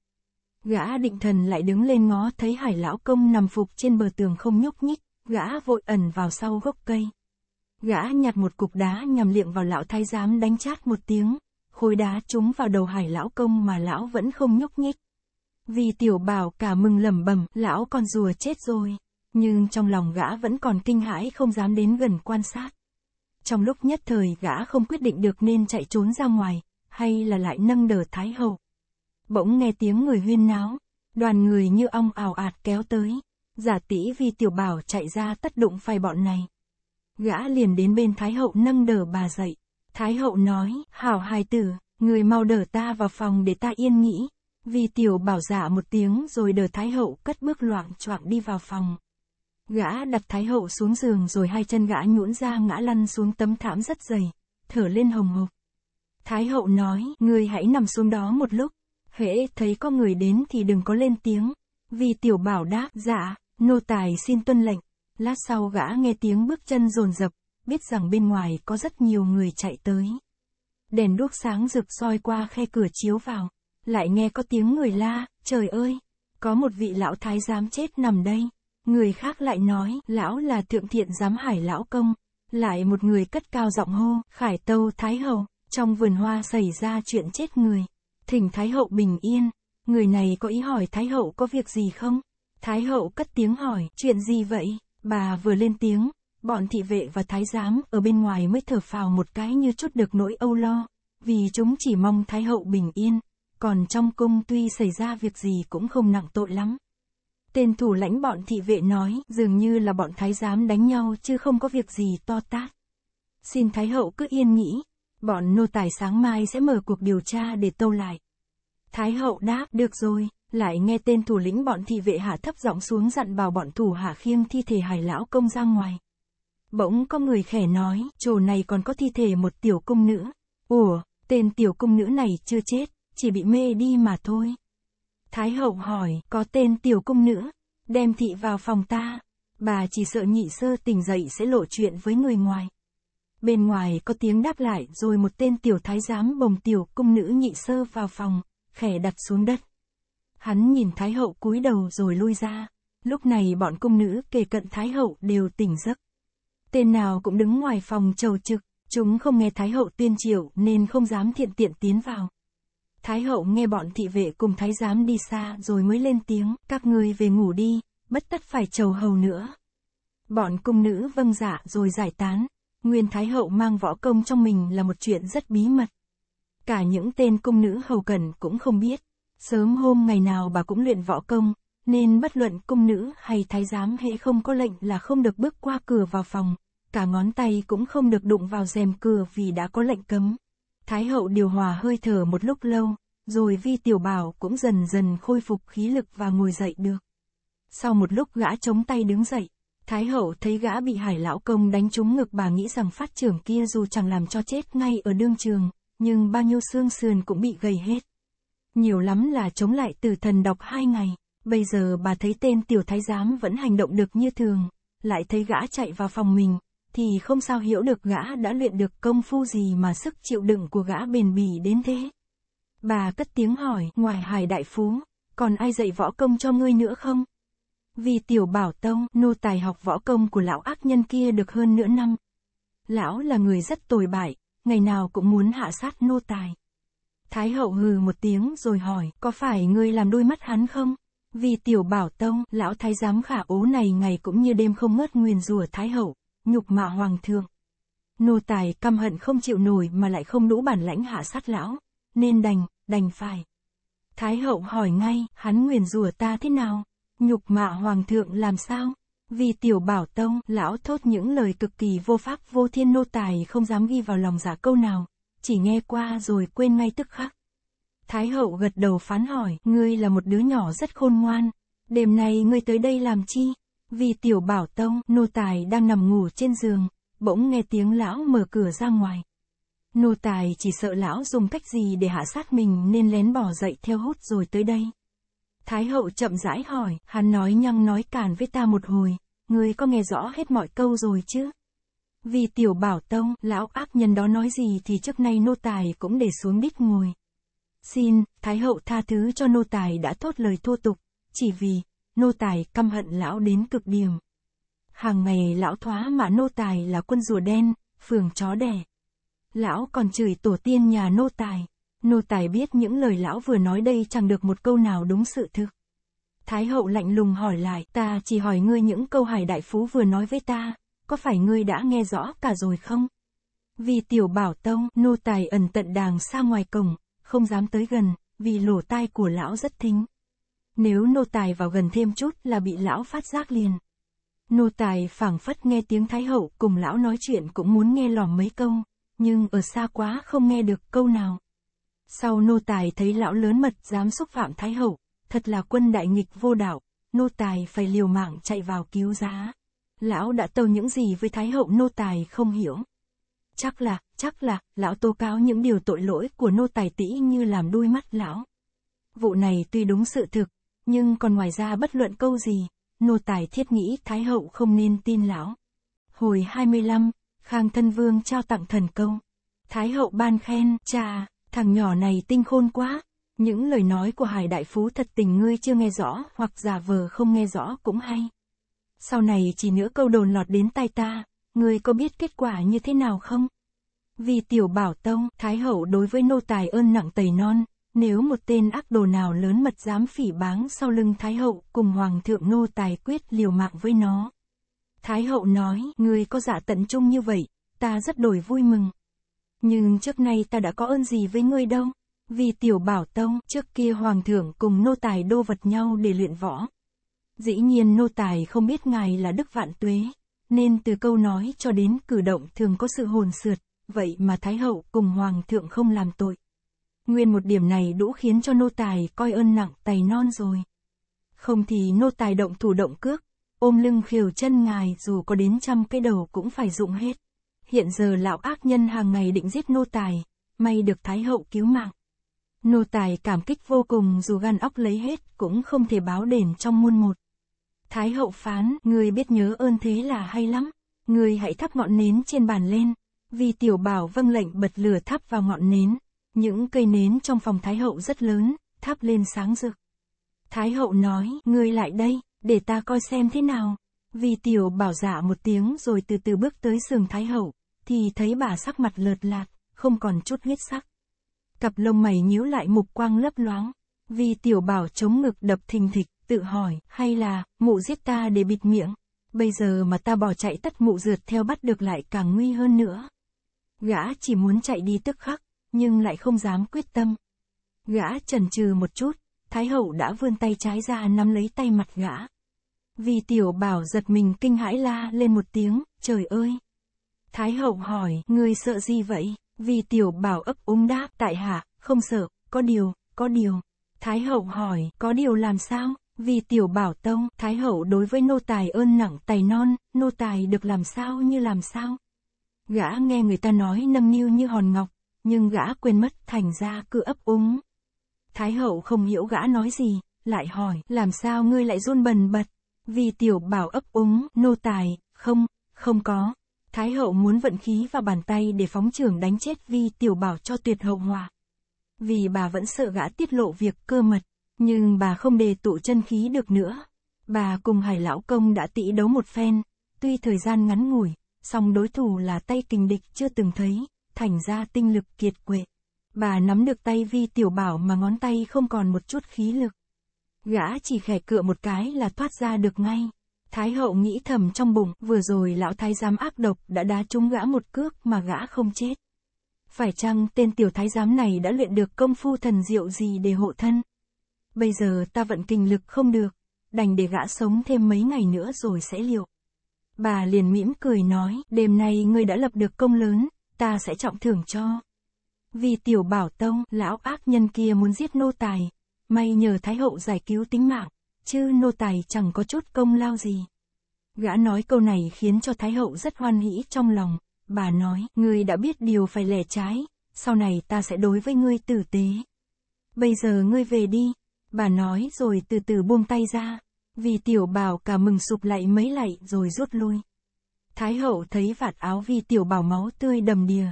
[SPEAKER 1] Gã định thần lại đứng lên ngó thấy hải lão công nằm phục trên bờ tường không nhúc nhích, gã vội ẩn vào sau gốc cây. Gã nhặt một cục đá nhằm liệng vào lão thái giám đánh chát một tiếng, khối đá trúng vào đầu hải lão công mà lão vẫn không nhúc nhích. Vì tiểu bảo cả mừng lẩm bẩm, lão con rùa chết rồi, nhưng trong lòng gã vẫn còn kinh hãi không dám đến gần quan sát. Trong lúc nhất thời gã không quyết định được nên chạy trốn ra ngoài, hay là lại nâng đờ thái hậu. Bỗng nghe tiếng người huyên náo, đoàn người như ong ảo ạt kéo tới. Giả tỷ vì tiểu bảo chạy ra tất đụng phải bọn này. Gã liền đến bên Thái hậu nâng đỡ bà dậy. Thái hậu nói, hảo hài tử, người mau đỡ ta vào phòng để ta yên nghĩ. Vì tiểu bảo giả dạ một tiếng rồi đờ Thái hậu cất bước loạng choạng đi vào phòng. Gã đặt Thái hậu xuống giường rồi hai chân gã nhũn ra ngã lăn xuống tấm thảm rất dày, thở lên hồng hộc. Thái hậu nói, người hãy nằm xuống đó một lúc, Huệ thấy có người đến thì đừng có lên tiếng. Vì tiểu bảo đáp, dạ, nô tài xin tuân lệnh. Lát sau gã nghe tiếng bước chân rồn rập, biết rằng bên ngoài có rất nhiều người chạy tới. Đèn đuốc sáng rực soi qua khe cửa chiếu vào, lại nghe có tiếng người la, trời ơi, có một vị lão thái giám chết nằm đây. Người khác lại nói, lão là thượng thiện giám hải lão công. Lại một người cất cao giọng hô, khải tâu thái hậu trong vườn hoa xảy ra chuyện chết người. Thỉnh Thái hậu bình yên, người này có ý hỏi Thái hậu có việc gì không? Thái hậu cất tiếng hỏi, chuyện gì vậy? Bà vừa lên tiếng, bọn thị vệ và thái giám ở bên ngoài mới thở phào một cái như chút được nỗi âu lo, vì chúng chỉ mong Thái hậu bình yên, còn trong cung tuy xảy ra việc gì cũng không nặng tội lắm. Tên thủ lãnh bọn thị vệ nói, dường như là bọn thái giám đánh nhau chứ không có việc gì to tát. Xin Thái hậu cứ yên nghĩ, Bọn nô tài sáng mai sẽ mở cuộc điều tra để tâu lại. Thái hậu đáp, được rồi, lại nghe tên thủ lĩnh bọn thị vệ hạ thấp giọng xuống dặn bảo bọn thủ hạ khiêng thi thể hài lão công ra ngoài. Bỗng có người khẻ nói, chỗ này còn có thi thể một tiểu cung nữ. Ủa, tên tiểu cung nữ này chưa chết, chỉ bị mê đi mà thôi. Thái hậu hỏi, có tên tiểu cung nữ, đem thị vào phòng ta. Bà chỉ sợ nhị sơ tỉnh dậy sẽ lộ chuyện với người ngoài. Bên ngoài có tiếng đáp lại rồi một tên tiểu thái giám bồng tiểu cung nữ nhị sơ vào phòng, khẽ đặt xuống đất. Hắn nhìn thái hậu cúi đầu rồi lui ra. Lúc này bọn cung nữ kề cận thái hậu đều tỉnh giấc. Tên nào cũng đứng ngoài phòng trầu trực, chúng không nghe thái hậu tuyên triệu nên không dám thiện tiện tiến vào. Thái hậu nghe bọn thị vệ cùng thái giám đi xa rồi mới lên tiếng, các ngươi về ngủ đi, bất tất phải trầu hầu nữa. Bọn cung nữ vâng dạ rồi giải tán, Nguyên Thái Hậu mang võ công trong mình là một chuyện rất bí mật. Cả những tên cung nữ hầu cẩn cũng không biết. Sớm hôm ngày nào bà cũng luyện võ công, nên bất luận cung nữ hay thái giám hệ không có lệnh là không được bước qua cửa vào phòng, cả ngón tay cũng không được đụng vào rèm cửa vì đã có lệnh cấm. Thái hậu điều hòa hơi thở một lúc lâu, rồi vi tiểu bảo cũng dần dần khôi phục khí lực và ngồi dậy được. Sau một lúc gã chống tay đứng dậy, Thái hậu thấy gã bị hải lão công đánh trúng ngực bà nghĩ rằng phát trưởng kia dù chẳng làm cho chết ngay ở đương trường, nhưng bao nhiêu xương sườn cũng bị gầy hết. Nhiều lắm là chống lại tử thần đọc hai ngày, bây giờ bà thấy tên tiểu thái giám vẫn hành động được như thường, lại thấy gã chạy vào phòng mình, thì không sao hiểu được gã đã luyện được công phu gì mà sức chịu đựng của gã bền bỉ đến thế. Bà cất tiếng hỏi, ngoài hải đại phú, còn ai dạy võ công cho ngươi nữa không? Vì tiểu bảo tông, nô tài học võ công của lão ác nhân kia được hơn nửa năm. Lão là người rất tồi bại, ngày nào cũng muốn hạ sát nô tài. Thái hậu hừ một tiếng rồi hỏi, có phải ngươi làm đôi mắt hắn không? Vì tiểu bảo tông, lão thái giám khả ố này ngày cũng như đêm không ngớt nguyền rủa thái hậu, nhục mạ hoàng thượng. Nô tài căm hận không chịu nổi mà lại không đủ bản lãnh hạ sát lão, nên đành, đành phải. Thái hậu hỏi ngay, hắn nguyền rủa ta thế nào? nhục mạ hoàng thượng làm sao? Vì tiểu bảo tông, lão thốt những lời cực kỳ vô pháp vô thiên nô tài không dám ghi vào lòng giả câu nào, chỉ nghe qua rồi quên ngay tức khắc. Thái hậu gật đầu phán hỏi, ngươi là một đứa nhỏ rất khôn ngoan, đêm nay ngươi tới đây làm chi? Vì tiểu bảo tông, nô tài đang nằm ngủ trên giường, bỗng nghe tiếng lão mở cửa ra ngoài. Nô tài chỉ sợ lão dùng cách gì để hạ sát mình nên lén bỏ dậy theo hút rồi tới đây. Thái hậu chậm rãi hỏi, hắn nói nhăng nói cản với ta một hồi, ngươi có nghe rõ hết mọi câu rồi chứ? Vì tiểu bảo tông, lão ác nhân đó nói gì thì trước nay nô tài cũng để xuống đích ngồi. Xin, Thái hậu tha thứ cho nô tài đã thốt lời thô tục, chỉ vì, nô tài căm hận lão đến cực điểm. Hàng ngày lão thoá mà nô tài là quân rùa đen, phường chó đẻ. Lão còn chửi tổ tiên nhà nô tài. Nô tài biết những lời lão vừa nói đây chẳng được một câu nào đúng sự thực. Thái hậu lạnh lùng hỏi lại, ta chỉ hỏi ngươi những câu hài đại phú vừa nói với ta, có phải ngươi đã nghe rõ cả rồi không? Vì tiểu bảo tông, nô tài ẩn tận đàng xa ngoài cổng, không dám tới gần, vì lỗ tai của lão rất thính. Nếu nô tài vào gần thêm chút là bị lão phát giác liền. Nô tài phảng phất nghe tiếng thái hậu cùng lão nói chuyện cũng muốn nghe lỏm mấy câu, nhưng ở xa quá không nghe được câu nào. Sau nô tài thấy lão lớn mật dám xúc phạm Thái Hậu, thật là quân đại nghịch vô đạo, nô tài phải liều mạng chạy vào cứu giá. Lão đã tâu những gì với Thái Hậu nô tài không hiểu. Chắc là, chắc là, lão tố cáo những điều tội lỗi của nô tài tĩ như làm đuôi mắt lão. Vụ này tuy đúng sự thực, nhưng còn ngoài ra bất luận câu gì, nô tài thiết nghĩ Thái Hậu không nên tin lão. Hồi 25, Khang Thân Vương trao tặng thần công. Thái Hậu ban khen, cha. Thằng nhỏ này tinh khôn quá. Những lời nói của Hải Đại Phú thật tình ngươi chưa nghe rõ hoặc giả vờ không nghe rõ cũng hay. Sau này chỉ nữa câu đồn lọt đến tai ta, ngươi có biết kết quả như thế nào không? Vì tiểu bảo tông, thái hậu đối với nô tài ơn nặng tẩy non, nếu một tên ác đồ nào lớn mật dám phỉ báng sau lưng thái hậu cùng hoàng thượng nô tài quyết liều mạng với nó. Thái hậu nói, ngươi có giả tận trung như vậy, ta rất đổi vui mừng. Nhưng trước nay ta đã có ơn gì với ngươi đâu. Vì tiểu bảo tông trước kia hoàng thượng cùng nô tài đô vật nhau để luyện võ. Dĩ nhiên nô tài không biết ngài là đức vạn tuế, nên từ câu nói cho đến cử động thường có sự hồn sượt, vậy mà thái hậu cùng hoàng thượng không làm tội. Nguyên một điểm này đủ khiến cho nô tài coi ơn nặng tài non rồi. Không thì nô tài động thủ động cước, ôm lưng khiều chân ngài dù có đến trăm cái đầu cũng phải dụng hết hiện giờ lão ác nhân hàng ngày định giết nô tài, may được Thái hậu cứu mạng. Nô tài cảm kích vô cùng dù gan óc lấy hết cũng không thể báo đền trong muôn một. Thái hậu phán, người biết nhớ ơn thế là hay lắm, người hãy thắp ngọn nến trên bàn lên, vì tiểu bảo vâng lệnh bật lửa thắp vào ngọn nến. Những cây nến trong phòng Thái hậu rất lớn, thắp lên sáng rực. Thái hậu nói, ngươi lại đây, để ta coi xem thế nào. Vì tiểu bảo dạ một tiếng rồi từ từ bước tới sườn thái hậu, thì thấy bà sắc mặt lợt lạt không còn chút huyết sắc. Cặp lông mày nhíu lại mục quang lấp loáng, vì tiểu bảo chống ngực đập thình thịch, tự hỏi, hay là, mụ giết ta để bịt miệng, bây giờ mà ta bỏ chạy tất mụ rượt theo bắt được lại càng nguy hơn nữa. Gã chỉ muốn chạy đi tức khắc, nhưng lại không dám quyết tâm. Gã chần chừ một chút, Thái hậu đã vươn tay trái ra nắm lấy tay mặt gã, vì tiểu bảo giật mình kinh hãi la lên một tiếng, trời ơi. Thái hậu hỏi, người sợ gì vậy? Vì tiểu bảo ấp úng đáp, tại hạ, không sợ, có điều, có điều. Thái hậu hỏi, có điều làm sao? Vì tiểu bảo tông, thái hậu đối với nô tài ơn nặng tài non, nô tài được làm sao như làm sao? Gã nghe người ta nói nâng niu như hòn ngọc, nhưng gã quên mất thành ra cứ ấp úng. Thái hậu không hiểu gã nói gì, lại hỏi, làm sao ngươi lại run bần bật? vì tiểu bảo ấp úng, nô tài, không, không có. Thái hậu muốn vận khí vào bàn tay để phóng trưởng đánh chết vi tiểu bảo cho tuyệt hậu hòa. Vì bà vẫn sợ gã tiết lộ việc cơ mật, nhưng bà không đề tụ chân khí được nữa. Bà cùng hải lão công đã tị đấu một phen, tuy thời gian ngắn ngủi, song đối thủ là tay kình địch chưa từng thấy, thành ra tinh lực kiệt quệ. Bà nắm được tay vi tiểu bảo mà ngón tay không còn một chút khí lực. Gã chỉ khẻ cựa một cái là thoát ra được ngay. Thái hậu nghĩ thầm trong bụng, vừa rồi lão thái giám ác độc đã đá trúng gã một cước mà gã không chết. Phải chăng tên tiểu thái giám này đã luyện được công phu thần diệu gì để hộ thân? Bây giờ ta vận kinh lực không được, đành để gã sống thêm mấy ngày nữa rồi sẽ liệu. Bà liền mỉm cười nói, đêm nay ngươi đã lập được công lớn, ta sẽ trọng thưởng cho. Vì tiểu bảo tông, lão ác nhân kia muốn giết nô tài, May nhờ Thái Hậu giải cứu tính mạng, chứ nô tài chẳng có chút công lao gì. Gã nói câu này khiến cho Thái Hậu rất hoan hỉ trong lòng, bà nói, ngươi đã biết điều phải lẻ trái, sau này ta sẽ đối với ngươi tử tế. Bây giờ ngươi về đi, bà nói rồi từ từ buông tay ra, vì tiểu bảo cả mừng sụp lại mấy lạy rồi rút lui. Thái hậu thấy vạt áo vi tiểu bảo máu tươi đầm đìa.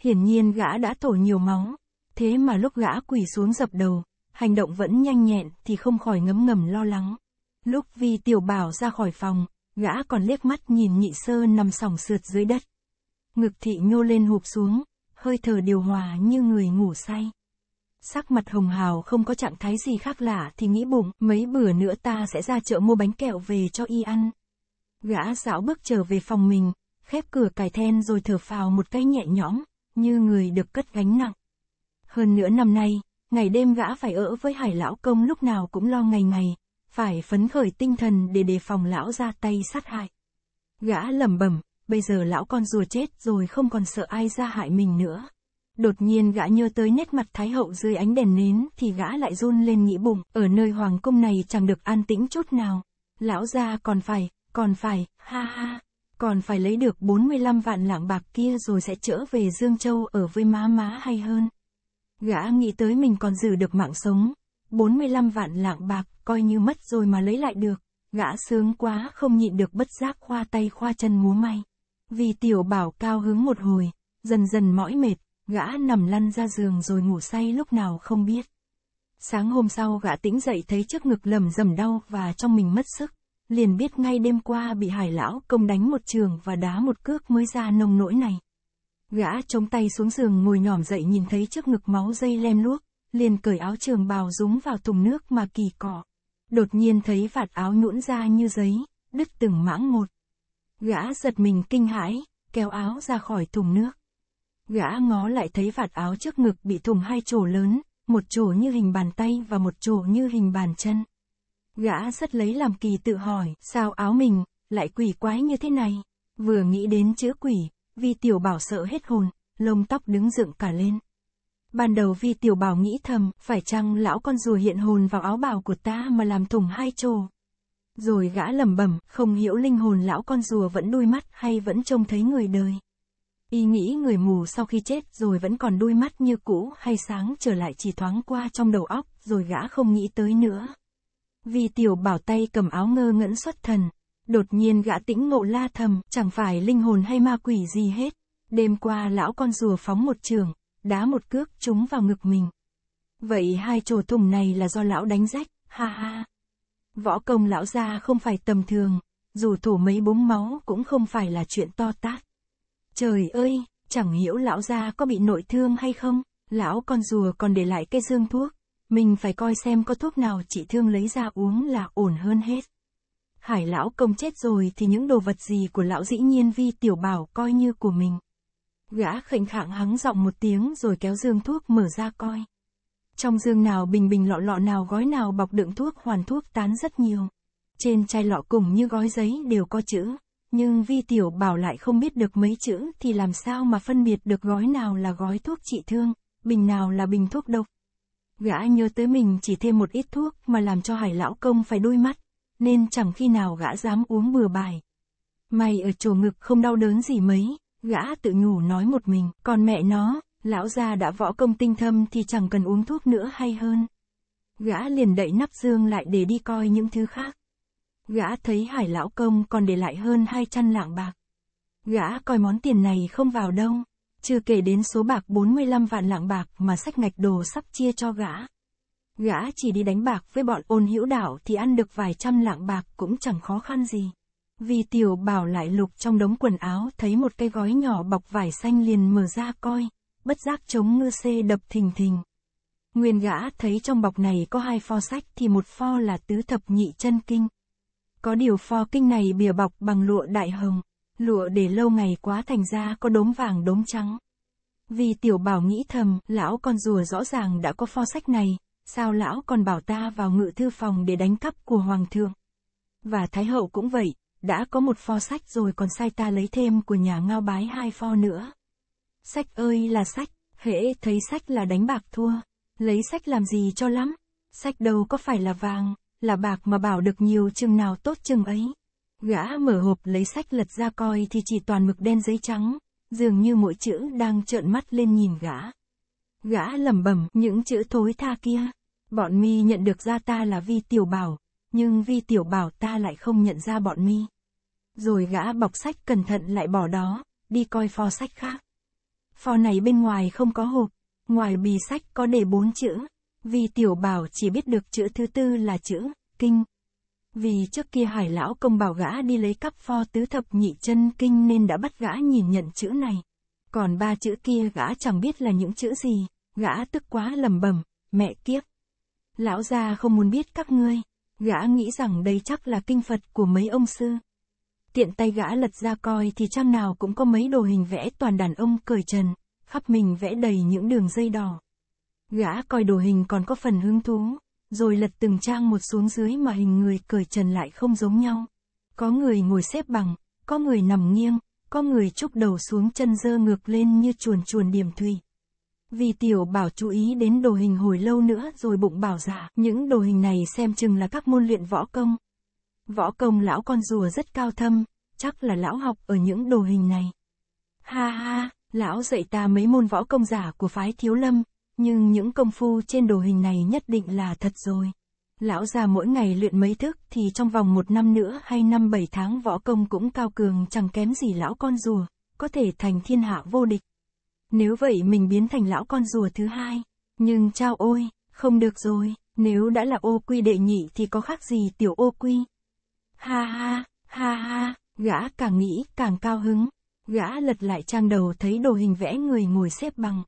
[SPEAKER 1] Hiển nhiên gã đã thổ nhiều máu, thế mà lúc gã quỳ xuống dập đầu, hành động vẫn nhanh nhẹn thì không khỏi ngấm ngầm lo lắng. Lúc Vi Tiểu Bảo ra khỏi phòng, gã còn liếc mắt nhìn nhị sơ nằm sòng sượt dưới đất. Ngực thị nhô lên hụp xuống, hơi thở điều hòa như người ngủ say. Sắc mặt hồng hào không có trạng thái gì khác lạ thì nghĩ bụng, mấy bữa nữa ta sẽ ra chợ mua bánh kẹo về cho y ăn. Gã dạo bước trở về phòng mình, khép cửa cài then rồi thở phào một cái nhẹ nhõm, như người được cất gánh nặng. Hơn nữa năm nay, ngày đêm gã phải ở với hải lão công lúc nào cũng lo ngày ngày, phải phấn khởi tinh thần để đề phòng lão ra tay sát hại. Gã lẩm bẩm, bây giờ lão con rùa chết rồi không còn sợ ai ra hại mình nữa. Đột nhiên gã nhớ tới nét mặt Thái Hậu dưới ánh đèn nến thì gã lại run lên nghĩ bụng, ở nơi hoàng cung này chẳng được an tĩnh chút nào. Lão ra còn phải, còn phải, ha ha, còn phải lấy được 45 vạn lạng bạc kia rồi sẽ trở về Dương Châu ở với má má hay hơn. Gã nghĩ tới mình còn giữ được mạng sống. 45 vạn lạng bạc, coi như mất rồi mà lấy lại được. Gã sướng quá không nhịn được bất giác khoa tay khoa chân múa may. Vì tiểu bảo cao hứng một hồi, dần dần mỏi mệt, gã nằm lăn ra giường rồi ngủ say lúc nào không biết. Sáng hôm sau gã tỉnh dậy thấy trước ngực lầm rầm đau và trong mình mất sức, liền biết ngay đêm qua bị hải lão công đánh một trường và đá một cước mới ra nông nỗi này. Gã chống tay xuống giường ngồi nhỏm dậy nhìn thấy trước ngực máu dây lem luốc, liền cởi áo trường bào rúng vào thùng nước mà kỳ cọ. Đột nhiên thấy vạt áo nhũn ra như giấy, đứt từng mãng một. Gã giật mình kinh hãi, kéo áo ra khỏi thùng nước. Gã ngó lại thấy vạt áo trước ngực bị thùng hai chỗ lớn, một chỗ như hình bàn tay và một chỗ như hình bàn chân. Gã rất lấy làm kỳ tự hỏi, sao áo mình, lại quỷ quái như thế này? Vừa nghĩ đến chữ quỷ, Vi Tiểu Bảo sợ hết hồn, lông tóc đứng dựng cả lên. Ban đầu Vi Tiểu Bảo nghĩ thầm, phải chăng lão con rùa hiện hồn vào áo bào của ta mà làm thủng hai trồ. Rồi gã lẩm bẩm, không hiểu linh hồn lão con rùa vẫn đôi mắt hay vẫn trông thấy người đời. Y nghĩ người mù sau khi chết rồi vẫn còn đôi mắt như cũ hay sáng trở lại chỉ thoáng qua trong đầu óc rồi gã không nghĩ tới nữa. Vi tiểu bảo tay cầm áo ngơ ngẩn xuất thần, Đột nhiên gã tĩnh ngộ la thầm, chẳng phải linh hồn hay ma quỷ gì hết. Đêm qua lão con rùa phóng một trường, đá một cước trúng vào ngực mình. Vậy hai trổ thùng này là do lão đánh rách, ha ha. Võ công lão gia không phải tầm thường, dù thủ mấy búng máu cũng không phải là chuyện to tát. Trời ơi, chẳng hiểu lão gia có bị nội thương hay không, lão con rùa còn để lại cái dương thuốc, mình phải coi xem có thuốc nào chỉ thương lấy ra uống là ổn hơn hết. Hải lão công chết rồi thì những đồ vật gì của lão dĩ nhiên vi tiểu bảo coi như của mình. Gã khệnh khạng hắng giọng một tiếng rồi kéo dương thuốc mở ra coi. Trong dương nào bình bình lọ lọ nào gói nào bọc đựng thuốc hoàn thuốc tán rất nhiều. Trên chai lọ cùng như gói giấy đều có chữ, nhưng vi tiểu bảo lại không biết được mấy chữ thì làm sao mà phân biệt được gói nào là gói thuốc trị thương, bình nào là bình thuốc độc. Gã nhớ tới mình chỉ thêm một ít thuốc mà làm cho hải lão công phải đôi mắt, nên chẳng khi nào gã dám uống bừa bài. May ở chỗ ngực không đau đớn gì mấy, gã tự nhủ nói một mình, còn mẹ nó, lão gia đã võ công tinh thâm thì chẳng cần uống thuốc nữa hay hơn. Gã liền đậy nắp dương lại để đi coi những thứ khác. Gã thấy hải lão công còn để lại hơn hai chăn lạng bạc. Gã coi món tiền này không vào đâu, chưa kể đến số bạc 45 vạn lạng bạc mà sách ngạch đồ sắp chia cho gã. Gã chỉ đi đánh bạc với bọn ôn hữu đảo thì ăn được vài trăm lạng bạc cũng chẳng khó khăn gì. Vì tiểu bảo lại lục trong đống quần áo thấy một cái gói nhỏ bọc vải xanh liền mở ra coi, bất giác chống ngư xê đập thình thình. Nguyên gã thấy trong bọc này có hai pho sách thì một pho là tứ thập nhị chân kinh. Có điều pho kinh này bìa bọc bằng lụa đại hồng, lụa để lâu ngày quá thành ra có đốm vàng đốm trắng. Vì tiểu bảo nghĩ thầm, lão con rùa rõ ràng đã có pho sách này, sao lão còn bảo ta vào ngự thư phòng để đánh cắp của hoàng thượng. Và thái hậu cũng vậy, đã có một pho sách rồi còn sai ta lấy thêm của nhà ngao bái hai pho nữa. Sách ơi là sách, hễ thấy sách là đánh bạc thua, lấy sách làm gì cho lắm, sách đâu có phải là vàng, là bạc mà bảo được nhiều chừng nào tốt chừng ấy. Gã mở hộp lấy sách lật ra coi thì chỉ toàn mực đen giấy trắng, dường như mỗi chữ đang trợn mắt lên nhìn gã. Gã lẩm bẩm những chữ thối tha kia. Bọn mi nhận được ra ta là vi tiểu bảo, nhưng vi tiểu bảo ta lại không nhận ra bọn mi. Rồi gã bọc sách cẩn thận lại bỏ đó, đi coi pho sách khác. Pho này bên ngoài không có hộp, ngoài bì sách có để bốn chữ. vi tiểu bảo chỉ biết được chữ thứ tư là chữ, kinh. Vì trước kia hải lão công bảo gã đi lấy cắp pho tứ thập nhị chân kinh nên đã bắt gã nhìn nhận chữ này. Còn ba chữ kia gã chẳng biết là những chữ gì, gã tức quá lầm bầm mẹ kiếp. Lão gia không muốn biết các ngươi, gã nghĩ rằng đây chắc là kinh Phật của mấy ông sư. Tiện tay gã lật ra coi thì trang nào cũng có mấy đồ hình vẽ toàn đàn ông cởi trần, khắp mình vẽ đầy những đường dây đỏ. Gã coi đồ hình còn có phần hứng thú, rồi lật từng trang một xuống dưới mà hình người cởi trần lại không giống nhau. Có người ngồi xếp bằng, có người nằm nghiêng, có người chúc đầu xuống chân dơ ngược lên như chuồn chuồn điểm thủy. Vì tiểu bảo chú ý đến đồ hình hồi lâu nữa rồi bụng bảo giả, dạ, những đồ hình này xem chừng là các môn luyện võ công. Võ công lão con rùa rất cao thâm, chắc là lão học ở những đồ hình này. Ha ha, lão dạy ta mấy môn võ công giả của phái thiếu lâm, nhưng những công phu trên đồ hình này nhất định là thật rồi. Lão già mỗi ngày luyện mấy thức thì trong vòng một năm nữa hay năm bảy tháng võ công cũng cao cường chẳng kém gì lão con rùa, có thể thành thiên hạ vô địch. Nếu vậy mình biến thành lão con rùa thứ hai. Nhưng chao ôi, không được rồi, nếu đã là ô quy đệ nhị thì có khác gì tiểu ô quy. Ha ha, ha ha, gã càng nghĩ càng cao hứng. Gã lật lại trang đầu thấy đồ hình vẽ người ngồi xếp bằng.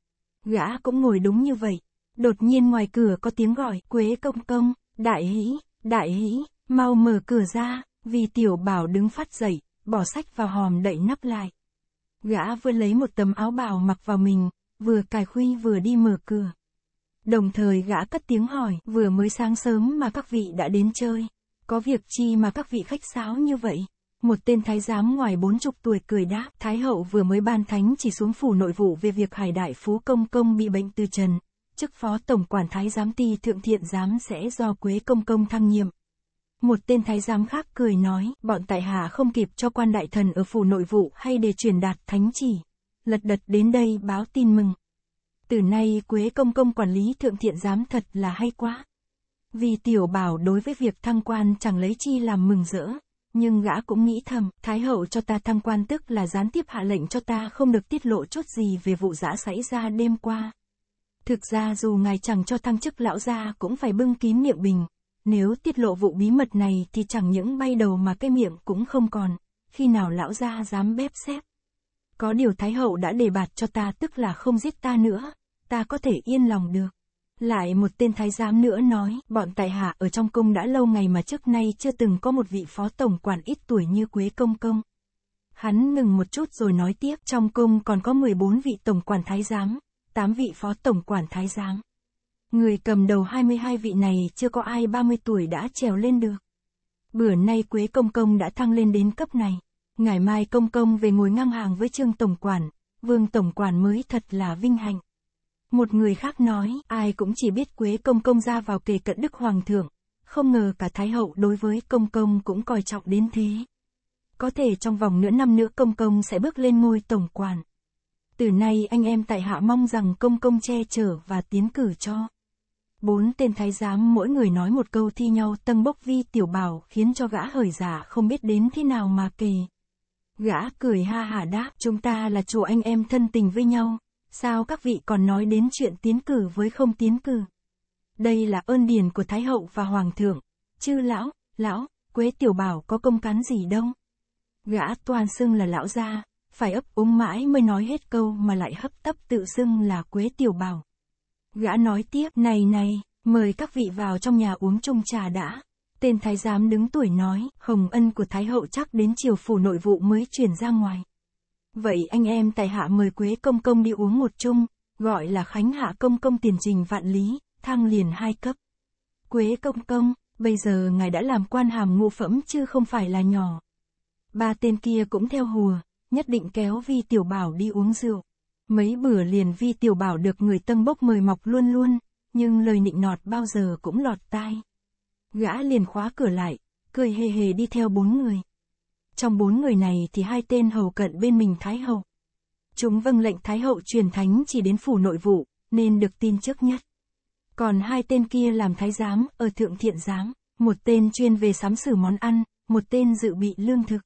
[SPEAKER 1] Gã cũng ngồi đúng như vậy. Đột nhiên ngoài cửa có tiếng gọi, Quế công công, đại hĩ, đại hĩ, mau mở cửa ra, vì tiểu bảo đứng phát dậy, bỏ sách vào hòm đậy nắp lại gã vừa lấy một tấm áo bào mặc vào mình, vừa cài khuy vừa đi mở cửa. Đồng thời gã cất tiếng hỏi, vừa mới sáng sớm mà các vị đã đến chơi, có việc chi mà các vị khách sáo như vậy? Một tên thái giám ngoài bốn chục tuổi cười đáp, Thái hậu vừa mới ban thánh chỉ xuống phủ nội vụ về việc hải đại phú công công bị bệnh từ trần, chức phó tổng quản thái giám ti thượng thiện giám sẽ do quế công công thăng nhiệm, một tên thái giám khác cười nói, bọn tại hạ không kịp cho quan đại thần ở phủ nội vụ hay để truyền đạt thánh chỉ. Lật đật đến đây báo tin mừng. Từ nay Quế Công Công quản lý thượng thiện giám thật là hay quá. Vì tiểu bảo đối với việc thăng quan chẳng lấy chi làm mừng rỡ. Nhưng gã cũng nghĩ thầm, Thái Hậu cho ta thăng quan tức là gián tiếp hạ lệnh cho ta không được tiết lộ chút gì về vụ giã xảy ra đêm qua. Thực ra dù ngài chẳng cho thăng chức lão gia cũng phải bưng kín miệng bình, nếu tiết lộ vụ bí mật này thì chẳng những bay đầu mà cái miệng cũng không còn, khi nào lão gia dám bếp xếp. Có điều Thái Hậu đã đề bạt cho ta tức là không giết ta nữa, ta có thể yên lòng được. Lại một tên thái giám nữa nói, bọn tại hạ ở trong cung đã lâu ngày mà trước nay chưa từng có một vị phó tổng quản ít tuổi như Quế Công Công. Hắn ngừng một chút rồi nói tiếp, trong cung còn có 14 vị tổng quản thái giám, 8 vị phó tổng quản thái giám. Người cầm đầu 22 vị này chưa có ai 30 tuổi đã trèo lên được. Bữa nay Quế Công Công đã thăng lên đến cấp này. Ngày mai Công Công về ngồi ngang hàng với Trương Tổng Quản, Vương Tổng Quản mới thật là vinh hạnh. Một người khác nói, ai cũng chỉ biết Quế Công Công ra vào kề cận Đức Hoàng thượng, không ngờ cả Thái Hậu đối với Công Công cũng coi trọng đến thế. Có thể trong vòng nửa năm nữa Công Công sẽ bước lên ngôi Tổng Quản. Từ nay anh em tại hạ mong rằng Công Công che chở và tiến cử cho. Bốn tên thái giám mỗi người nói một câu thi nhau tâng bốc vi tiểu bảo khiến cho gã hời giả không biết đến thế nào mà kề. Gã cười ha hà đáp chúng ta là chủ anh em thân tình với nhau, sao các vị còn nói đến chuyện tiến cử với không tiến cử. Đây là ơn điển của Thái Hậu và Hoàng thượng, chư lão, lão, Quế Tiểu Bảo có công cán gì đâu. Gã toàn xưng là lão gia, phải ấp úng mãi mới nói hết câu mà lại hấp tấp tự xưng là Quế Tiểu Bảo. Gã nói tiếp, này này, mời các vị vào trong nhà uống chung trà đã. Tên thái giám đứng tuổi nói, hồng ân của thái hậu chắc đến chiều phủ nội vụ mới chuyển ra ngoài. Vậy anh em tài hạ mời Quế Công Công đi uống một chung, gọi là Khánh Hạ Công Công tiền trình vạn lý, thăng liền hai cấp. Quế Công Công, bây giờ ngài đã làm quan hàm ngũ phẩm chứ không phải là nhỏ. Ba tên kia cũng theo hùa, nhất định kéo Vi Tiểu Bảo đi uống rượu. Mấy bữa liền vi tiểu bảo được người tân bốc mời mọc luôn luôn, nhưng lời nịnh nọt bao giờ cũng lọt tai. Gã liền khóa cửa lại, cười hề hề đi theo bốn người. Trong bốn người này thì hai tên hầu cận bên mình Thái Hậu. Chúng vâng lệnh Thái Hậu truyền thánh chỉ đến phủ nội vụ, nên được tin trước nhất. Còn hai tên kia làm thái giám ở thượng thiện giám, một tên chuyên về sắm xử món ăn, một tên dự bị lương thực.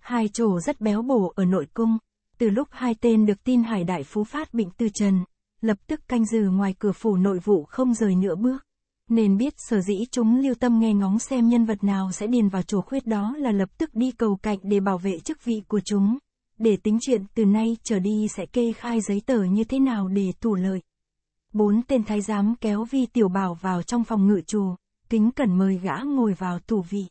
[SPEAKER 1] Hai chỗ rất béo bổ ở nội cung, từ lúc hai tên được tin Hải Đại Phú phát bệnh tư trần, lập tức canh giữ ngoài cửa phủ nội vụ không rời nửa bước. Nên biết sở dĩ chúng lưu tâm nghe ngóng xem nhân vật nào sẽ điền vào chùa khuyết đó là lập tức đi cầu cạnh để bảo vệ chức vị của chúng. Để tính chuyện từ nay trở đi sẽ kê khai giấy tờ như thế nào để thủ lợi. Bốn tên thái giám kéo vi tiểu bảo vào trong phòng ngự chùa kính cẩn mời gã ngồi vào thủ vị.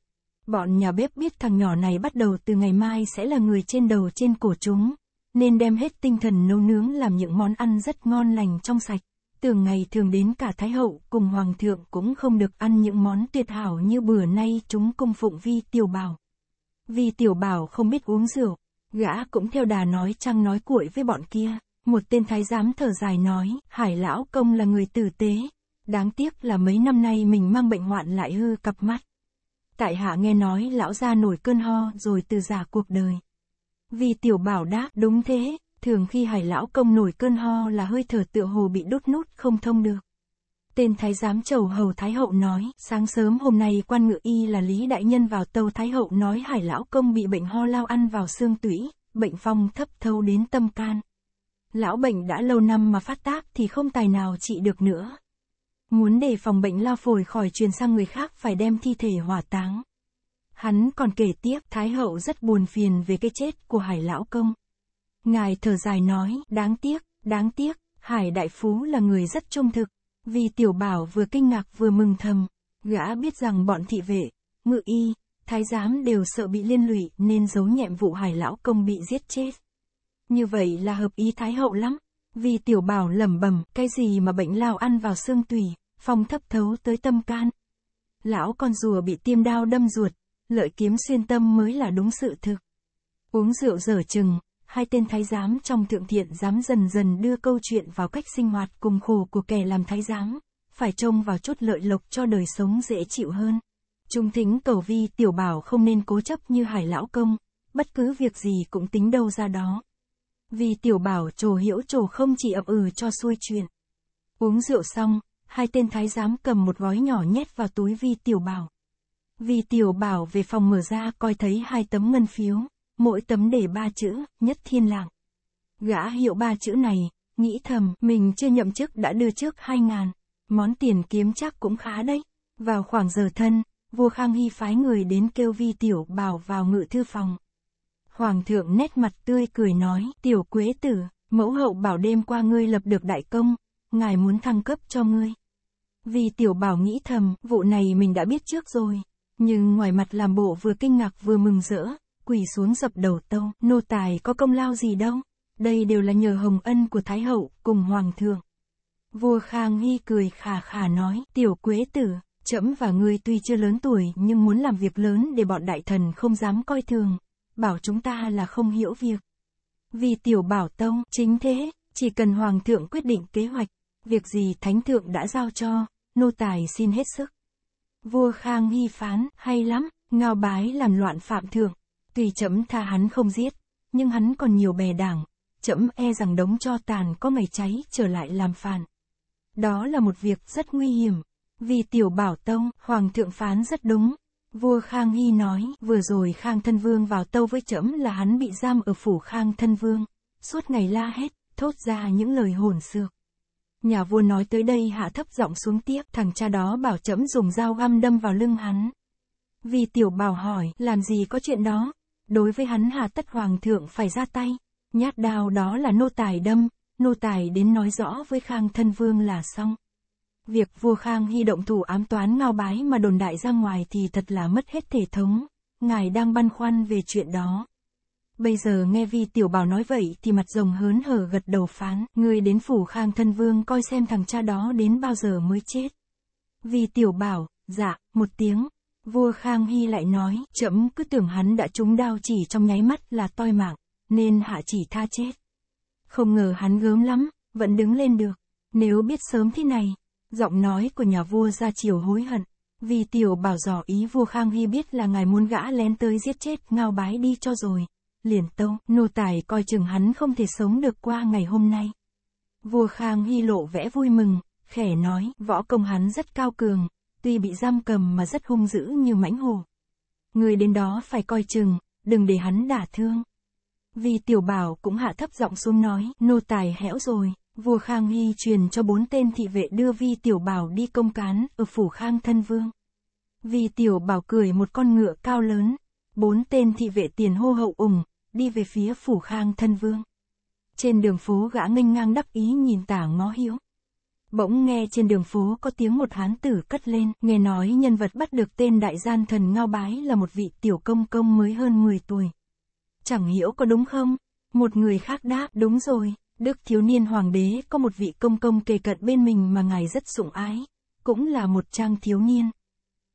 [SPEAKER 1] Bọn nhà bếp biết thằng nhỏ này bắt đầu từ ngày mai sẽ là người trên đầu trên cổ chúng, nên đem hết tinh thần nấu nướng làm những món ăn rất ngon lành trong sạch. Tưởng ngày thường đến cả Thái Hậu cùng Hoàng thượng cũng không được ăn những món tuyệt hảo như bữa nay chúng cung phụng Vi Tiểu Bảo. vì Tiểu Bảo không biết uống rượu, gã cũng theo đà nói chăng nói cuội với bọn kia. Một tên thái giám thở dài nói, Hải Lão Công là người tử tế. Đáng tiếc là mấy năm nay mình mang bệnh hoạn lại hư cặp mắt. Tại hạ nghe nói lão gia nổi cơn ho rồi từ giả cuộc đời. Vì tiểu bảo đáp đúng thế, thường khi hải lão công nổi cơn ho là hơi thở tựa hồ bị đốt nút không thông được. Tên thái giám chầu hầu thái hậu nói, sáng sớm hôm nay quan ngự y là lý đại nhân vào tâu thái hậu nói hải lão công bị bệnh ho lao ăn vào xương tủy, bệnh phong thấp thâu đến tâm can. Lão bệnh đã lâu năm mà phát tác thì không tài nào trị được nữa. Muốn để phòng bệnh lao phổi khỏi truyền sang người khác phải đem thi thể hỏa táng. Hắn còn kể tiếp, Thái hậu rất buồn phiền về cái chết của Hải lão công. Ngài thở dài nói, đáng tiếc, đáng tiếc, Hải đại phú là người rất trung thực. Vì tiểu bảo vừa kinh ngạc vừa mừng thầm, gã biết rằng bọn thị vệ, ngự y, thái giám đều sợ bị liên lụy nên giấu nhẹm vụ hải lão công bị giết chết. Như vậy là hợp ý thái hậu lắm, vì tiểu bảo lẩm bẩm cái gì mà bệnh lao ăn vào xương tùy, phong thấp thấu tới tâm can. Lão con rùa bị tiêm đao đâm ruột, lợi kiếm xuyên tâm mới là đúng sự thực. Uống rượu dở chừng, hai tên thái giám trong thượng thiện dám dần dần đưa câu chuyện vào cách sinh hoạt cùng khổ của kẻ làm thái giám, phải trông vào chút lợi lộc cho đời sống dễ chịu hơn. Trung thính cầu vi tiểu bảo không nên cố chấp như hải lão công, bất cứ việc gì cũng tính đâu ra đó. Vì tiểu bảo trồ hiểu trồ không chỉ ậm ừ cho xuôi chuyện. Uống rượu xong, hai tên thái giám cầm một gói nhỏ nhét vào túi vi tiểu bảo. Vì tiểu bảo về phòng mở ra coi thấy hai tấm ngân phiếu, mỗi tấm để ba chữ, nhất thiên lạng. Gã hiệu ba chữ này, nghĩ thầm, mình chưa nhậm chức đã đưa trước hai ngàn, món tiền kiếm chắc cũng khá đấy. Vào khoảng giờ thân, vua Khang Hy phái người đến kêu vi tiểu bảo vào ngự thư phòng. Hoàng thượng nét mặt tươi cười nói, tiểu quế tử, mẫu hậu bảo đêm qua ngươi lập được đại công, ngài muốn thăng cấp cho ngươi. Vì tiểu bảo nghĩ thầm, vụ này mình đã biết trước rồi nhưng ngoài mặt làm bộ vừa kinh ngạc vừa mừng rỡ, quỳ xuống dập đầu tâu, nô tài có công lao gì đâu, đây đều là nhờ hồng ân của Thái Hậu cùng Hoàng thượng. Vua Khang Hy cười khà khà nói, tiểu quế tử, trẫm và ngươi tuy chưa lớn tuổi nhưng muốn làm việc lớn để bọn đại thần không dám coi thường, bảo chúng ta là không hiểu việc. Vì tiểu bảo tông, chính thế, chỉ cần Hoàng thượng quyết định kế hoạch, việc gì Thánh thượng đã giao cho, nô tài xin hết sức vua Khang Hy phán, hay lắm, ngao bái làm loạn phạm thượng. Tùy chấm tha hắn không giết, nhưng hắn còn nhiều bè đảng, chấm e rằng đống cho tàn có ngày cháy trở lại làm phản. Đó là một việc rất nguy hiểm, vì tiểu bảo tông, hoàng thượng phán rất đúng. Vua Khang Hy nói, vừa rồi Khang Thân Vương vào tâu với chấm là hắn bị giam ở phủ Khang Thân Vương, suốt ngày la hét, thốt ra những lời hồn xược. Nhà vua nói tới đây hạ thấp giọng xuống tiếp, thằng cha đó bảo trẫm dùng dao găm đâm vào lưng hắn. Vì tiểu bảo hỏi, làm gì có chuyện đó? Đối với hắn hà tất hoàng thượng phải ra tay. Nhát đao đó là nô tài đâm, nô tài đến nói rõ với Khang thân vương là xong. Việc vua Khang hy động thủ ám toán ngao bái mà đồn đại ra ngoài thì thật là mất hết thể thống. Ngài đang băn khoăn về chuyện đó. Bây giờ nghe Vi Tiểu Bảo nói vậy thì mặt rồng hớn hở gật đầu phán, ngươi đến phủ khang thân vương coi xem thằng cha đó đến bao giờ mới chết. Vi Tiểu Bảo, dạ, một tiếng, vua Khang Hy lại nói, chậm cứ tưởng hắn đã trúng đao chỉ trong nháy mắt là toi mạng, nên hạ chỉ tha chết. Không ngờ hắn gớm lắm, vẫn đứng lên được, nếu biết sớm thế này, giọng nói của nhà vua ra chiều hối hận. Vì tiểu bảo dò ý vua Khang Hy biết là ngài muốn gã lén tới giết chết ngao bái đi cho rồi, liền tâu, nô tài coi chừng hắn không thể sống được qua ngày hôm nay. Vua Khang Hy lộ vẽ vui mừng, khẻ nói, võ công hắn rất cao cường, tuy bị giam cầm mà rất hung dữ như mãnh hổ. Người đến đó phải coi chừng, đừng để hắn đả thương. Vì tiểu bảo cũng hạ thấp giọng xuống nói, nô tài hẻo rồi, vua Khang Hy truyền cho bốn tên thị vệ đưa vi tiểu bảo đi công cán ở phủ Khang Thân Vương. vì tiểu bảo cười một con ngựa cao lớn, bốn tên thị vệ tiền hô hậu ủng, đi về phía phủ khang thân vương. Trên đường phố gã nghênh ngang đắc ý nhìn tả ngó hiếu. Bỗng nghe trên đường phố có tiếng một hán tử cất lên, nghe nói nhân vật bắt được tên đại gian thần Ngao Bái là một vị tiểu công công mới hơn 10 tuổi. Chẳng hiểu có đúng không? Một người khác đáp, đúng rồi, đức thiếu niên hoàng đế có một vị công công kề cận bên mình mà ngài rất sủng ái, cũng là một trang thiếu niên.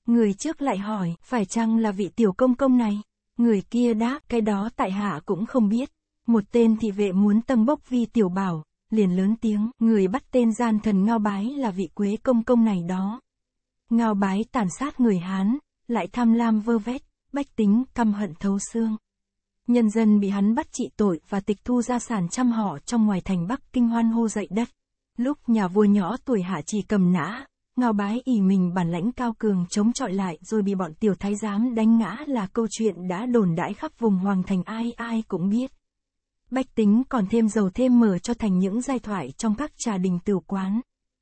[SPEAKER 1] Người trước lại hỏi, phải chăng là vị tiểu công công này? Người kia đáp, cái đó tại hạ cũng không biết. Một tên thị vệ muốn tâng bốc vi tiểu bảo, liền lớn tiếng, người bắt tên gian thần Ngao Bái là vị quế công công này đó. Ngao Bái tàn sát người Hán, lại tham lam vơ vét, bách tính căm hận thấu xương. Nhân dân bị hắn bắt trị tội và tịch thu gia sản trăm họ trong ngoài thành Bắc Kinh hoan hô dậy đất. Lúc nhà vua nhỏ tuổi hạ chỉ cầm nã, ngao bái ỉ mình bản lãnh cao cường chống chọi lại rồi bị bọn tiểu thái giám đánh ngã là câu chuyện đã đồn đãi khắp vùng hoàng thành ai ai cũng biết. Bách tính còn thêm dầu thêm mở cho thành những giai thoại trong các trà đình tử quán.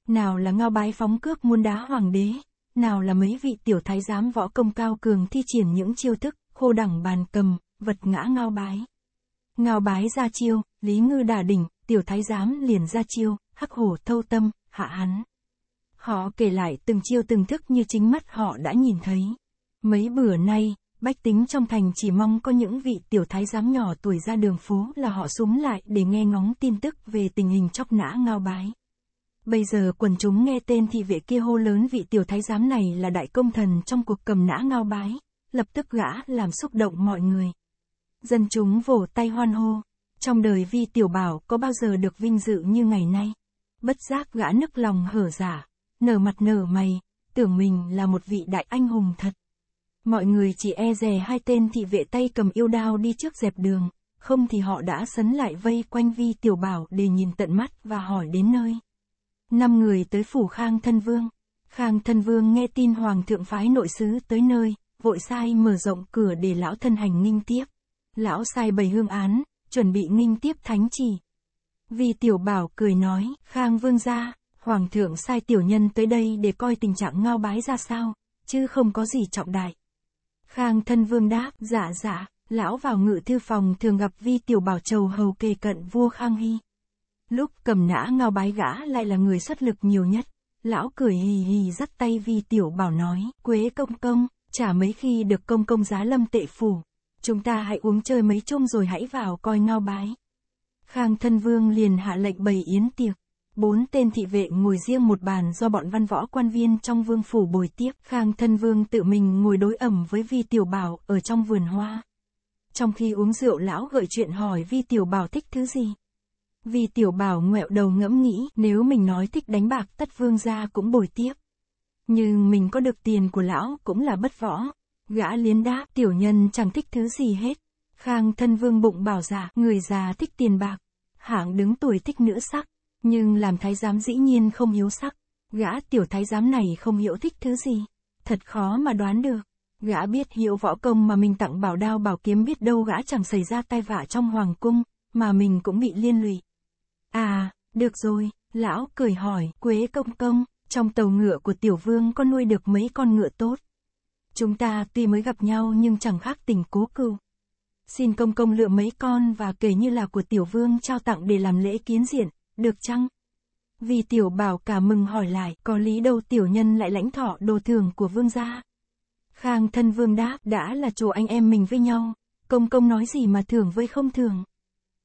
[SPEAKER 1] Nào là ngao bái phóng cước muôn đá hoàng đế, nào là mấy vị tiểu thái giám võ công cao cường thi triển những chiêu thức, khô đẳng bàn cầm, vật ngã ngao bái. Ngao bái ra chiêu, lý ngư đà đỉnh, tiểu thái giám liền ra chiêu, hắc hổ thâu tâm, hạ hắn. Họ kể lại từng chiêu từng thức như chính mắt họ đã nhìn thấy. Mấy bữa nay, bách tính trong thành chỉ mong có những vị tiểu thái giám nhỏ tuổi ra đường phố là họ súng lại để nghe ngóng tin tức về tình hình chóc nã ngao bái. Bây giờ quần chúng nghe tên thị vệ kia hô lớn vị tiểu thái giám này là đại công thần trong cuộc cầm nã ngao bái, lập tức gã làm xúc động mọi người. Dân chúng vỗ tay hoan hô, trong đời vi tiểu bảo có bao giờ được vinh dự như ngày nay. Bất giác gã nức lòng hở giả nở mặt nở mày, tưởng mình là một vị đại anh hùng thật. Mọi người chỉ e dè hai tên thị vệ tay cầm yêu đao đi trước dẹp đường, không thì họ đã sấn lại vây quanh vi tiểu bảo để nhìn tận mắt và hỏi đến nơi. Năm người tới phủ Khang Thân Vương. Khang Thân Vương nghe tin Hoàng thượng phái nội sứ tới nơi, vội sai mở rộng cửa để lão thân hành nghinh tiếp. Lão sai bày hương án, chuẩn bị nghinh tiếp thánh chỉ. Vi tiểu bảo cười nói, Khang Vương ra, Hoàng thượng sai tiểu nhân tới đây để coi tình trạng ngao bái ra sao, chứ không có gì trọng đại. Khang thân vương đáp, dạ dạ, lão vào ngự thư phòng thường gặp vi tiểu bảo châu hầu kề cận vua Khang Hy. Lúc cầm nã ngao bái gã lại là người xuất lực nhiều nhất. Lão cười hì hì dắt tay vi tiểu bảo nói, quế công công, chả mấy khi được công công giá lâm tệ phủ. Chúng ta hãy uống chơi mấy chung rồi hãy vào coi ngao bái. Khang thân vương liền hạ lệnh bày yến tiệc bốn tên thị vệ ngồi riêng một bàn do bọn văn võ quan viên trong vương phủ bồi tiếp, Khang thân vương tự mình ngồi đối ẩm với Vi Tiểu Bảo ở trong vườn hoa. Trong khi uống rượu lão gợi chuyện hỏi Vi Tiểu Bảo thích thứ gì. Vi Tiểu Bảo ngoẹo đầu ngẫm nghĩ, nếu mình nói thích đánh bạc tất vương gia cũng bồi tiếp. Nhưng mình có được tiền của lão cũng là bất võ. Gã liến đáp, tiểu nhân chẳng thích thứ gì hết. Khang thân vương bụng bảo giả, dạ, người già thích tiền bạc. Hạng đứng tuổi thích nữ sắc nhưng làm thái giám dĩ nhiên không hiếu sắc, gã tiểu thái giám này không hiểu thích thứ gì, thật khó mà đoán được. Gã biết hiệu võ công mà mình tặng bảo đao bảo kiếm biết đâu gã chẳng xảy ra tai vạ trong hoàng cung, mà mình cũng bị liên lụy. À, được rồi, lão cười hỏi, Quế công công, trong tàu ngựa của tiểu vương có nuôi được mấy con ngựa tốt? Chúng ta tuy mới gặp nhau nhưng chẳng khác tình cố cừu. Xin công công lựa mấy con và kể như là của tiểu vương trao tặng để làm lễ kiến diện, được chăng? Vì tiểu bảo cả mừng hỏi lại, có lý đâu tiểu nhân lại lãnh thọ đồ thường của vương gia. Khang thân vương đáp, đã là chỗ anh em mình với nhau, công công nói gì mà thường với không thường.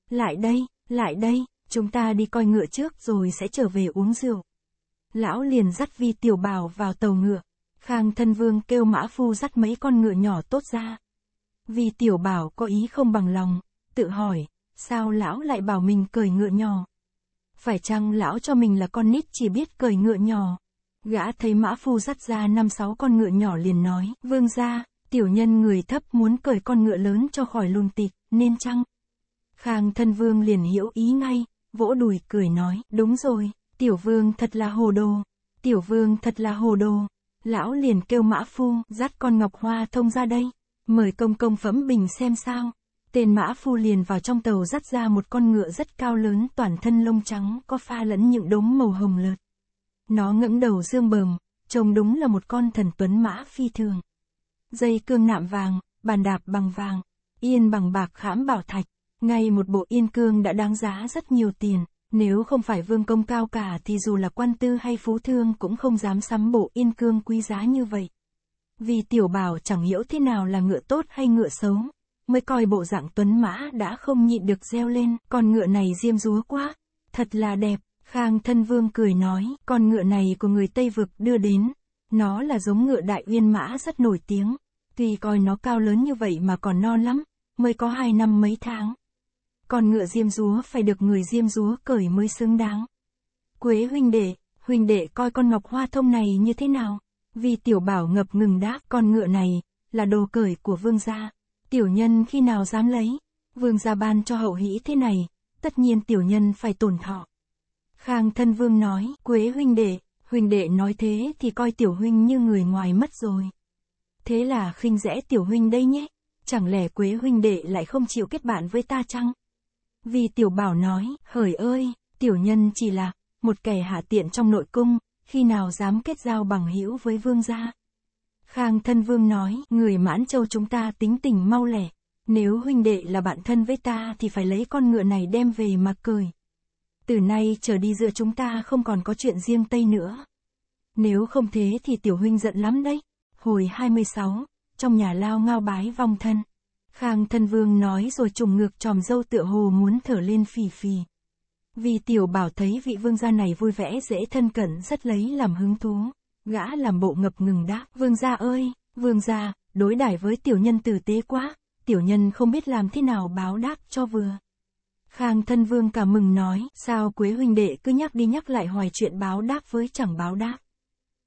[SPEAKER 1] Lại đây, lại đây, chúng ta đi coi ngựa trước rồi sẽ trở về uống rượu. Lão liền dắt vi tiểu bảo vào tàu ngựa, Khang thân vương kêu mã phu dắt mấy con ngựa nhỏ tốt ra. Vì tiểu bảo có ý không bằng lòng, tự hỏi, sao lão lại bảo mình cởi ngựa nhỏ phải chăng lão cho mình là con nít chỉ biết cười ngựa nhỏ. Gã thấy mã phu dắt ra năm sáu con ngựa nhỏ liền nói, vương gia, tiểu nhân người thấp muốn cởi con ngựa lớn cho khỏi lùn tịt nên chăng? Khang thân vương liền hiểu ý ngay, vỗ đùi cười nói, đúng rồi, tiểu vương thật là hồ đồ, tiểu vương thật là hồ đồ. Lão liền kêu mã phu, dắt con ngọc hoa thông ra đây, mời công công phẫm bình xem sao. Tên mã phu liền vào trong tàu dắt ra một con ngựa rất cao lớn toàn thân lông trắng có pha lẫn những đốm màu hồng lợt. Nó ngẫng đầu dương bờm, trông đúng là một con thần tuấn mã phi thường. Dây cương nạm vàng, bàn đạp bằng vàng, yên bằng bạc khảm bảo thạch, ngay một bộ yên cương đã đáng giá rất nhiều tiền. Nếu không phải vương công cao cả thì dù là quan tư hay phú thương cũng không dám sắm bộ yên cương quý giá như vậy. Vì tiểu bảo chẳng hiểu thế nào là ngựa tốt hay ngựa xấu, mới coi bộ dạng tuấn mã đã không nhịn được reo lên, con ngựa này diêm rúa quá, thật là đẹp, Khang thân vương cười nói, con ngựa này của người Tây Vực đưa đến, nó là giống ngựa đại uyên mã rất nổi tiếng, tuy coi nó cao lớn như vậy mà còn non lắm, mới có hai năm mấy tháng. con ngựa diêm rúa phải được người diêm rúa cởi mới xứng đáng. Quế huynh đệ, huynh đệ coi con ngọc hoa thông này như thế nào? Vì tiểu bảo ngập ngừng đáp con ngựa này, là đồ cởi của vương gia. Tiểu nhân khi nào dám lấy, vương gia ban cho hậu hĩ thế này, tất nhiên tiểu nhân phải tổn thọ. Khang thân vương nói, quế huynh đệ, huynh đệ nói thế thì coi tiểu huynh như người ngoài mất rồi. Thế là khinh rẽ tiểu huynh đây nhé, chẳng lẽ quế huynh đệ lại không chịu kết bạn với ta chăng? Vì tiểu bảo nói, hời ơi, tiểu nhân chỉ là, một kẻ hạ tiện trong nội cung, khi nào dám kết giao bằng hữu với vương gia. Khang thân vương nói, người mãn châu chúng ta tính tình mau lẻ. Nếu huynh đệ là bạn thân với ta thì phải lấy con ngựa này đem về mà cười. Từ nay trở đi giữa chúng ta không còn có chuyện riêng Tây nữa. Nếu không thế thì tiểu huynh giận lắm đấy. Hồi 26, trong nhà lao ngao bái vong thân. Khang thân vương nói rồi trùng ngược tròm dâu tựa hồ muốn thở lên phì phì. Vì tiểu bảo thấy vị vương gia này vui vẻ dễ thân cận rất lấy làm hứng thú gã làm bộ ngập ngừng đáp, vương gia ơi, vương gia, đối đãi với tiểu nhân tử tế quá, tiểu nhân không biết làm thế nào báo đáp cho vừa. Khang thân vương cả mừng nói, sao quế huynh đệ cứ nhắc đi nhắc lại hoài chuyện báo đáp với chẳng báo đáp.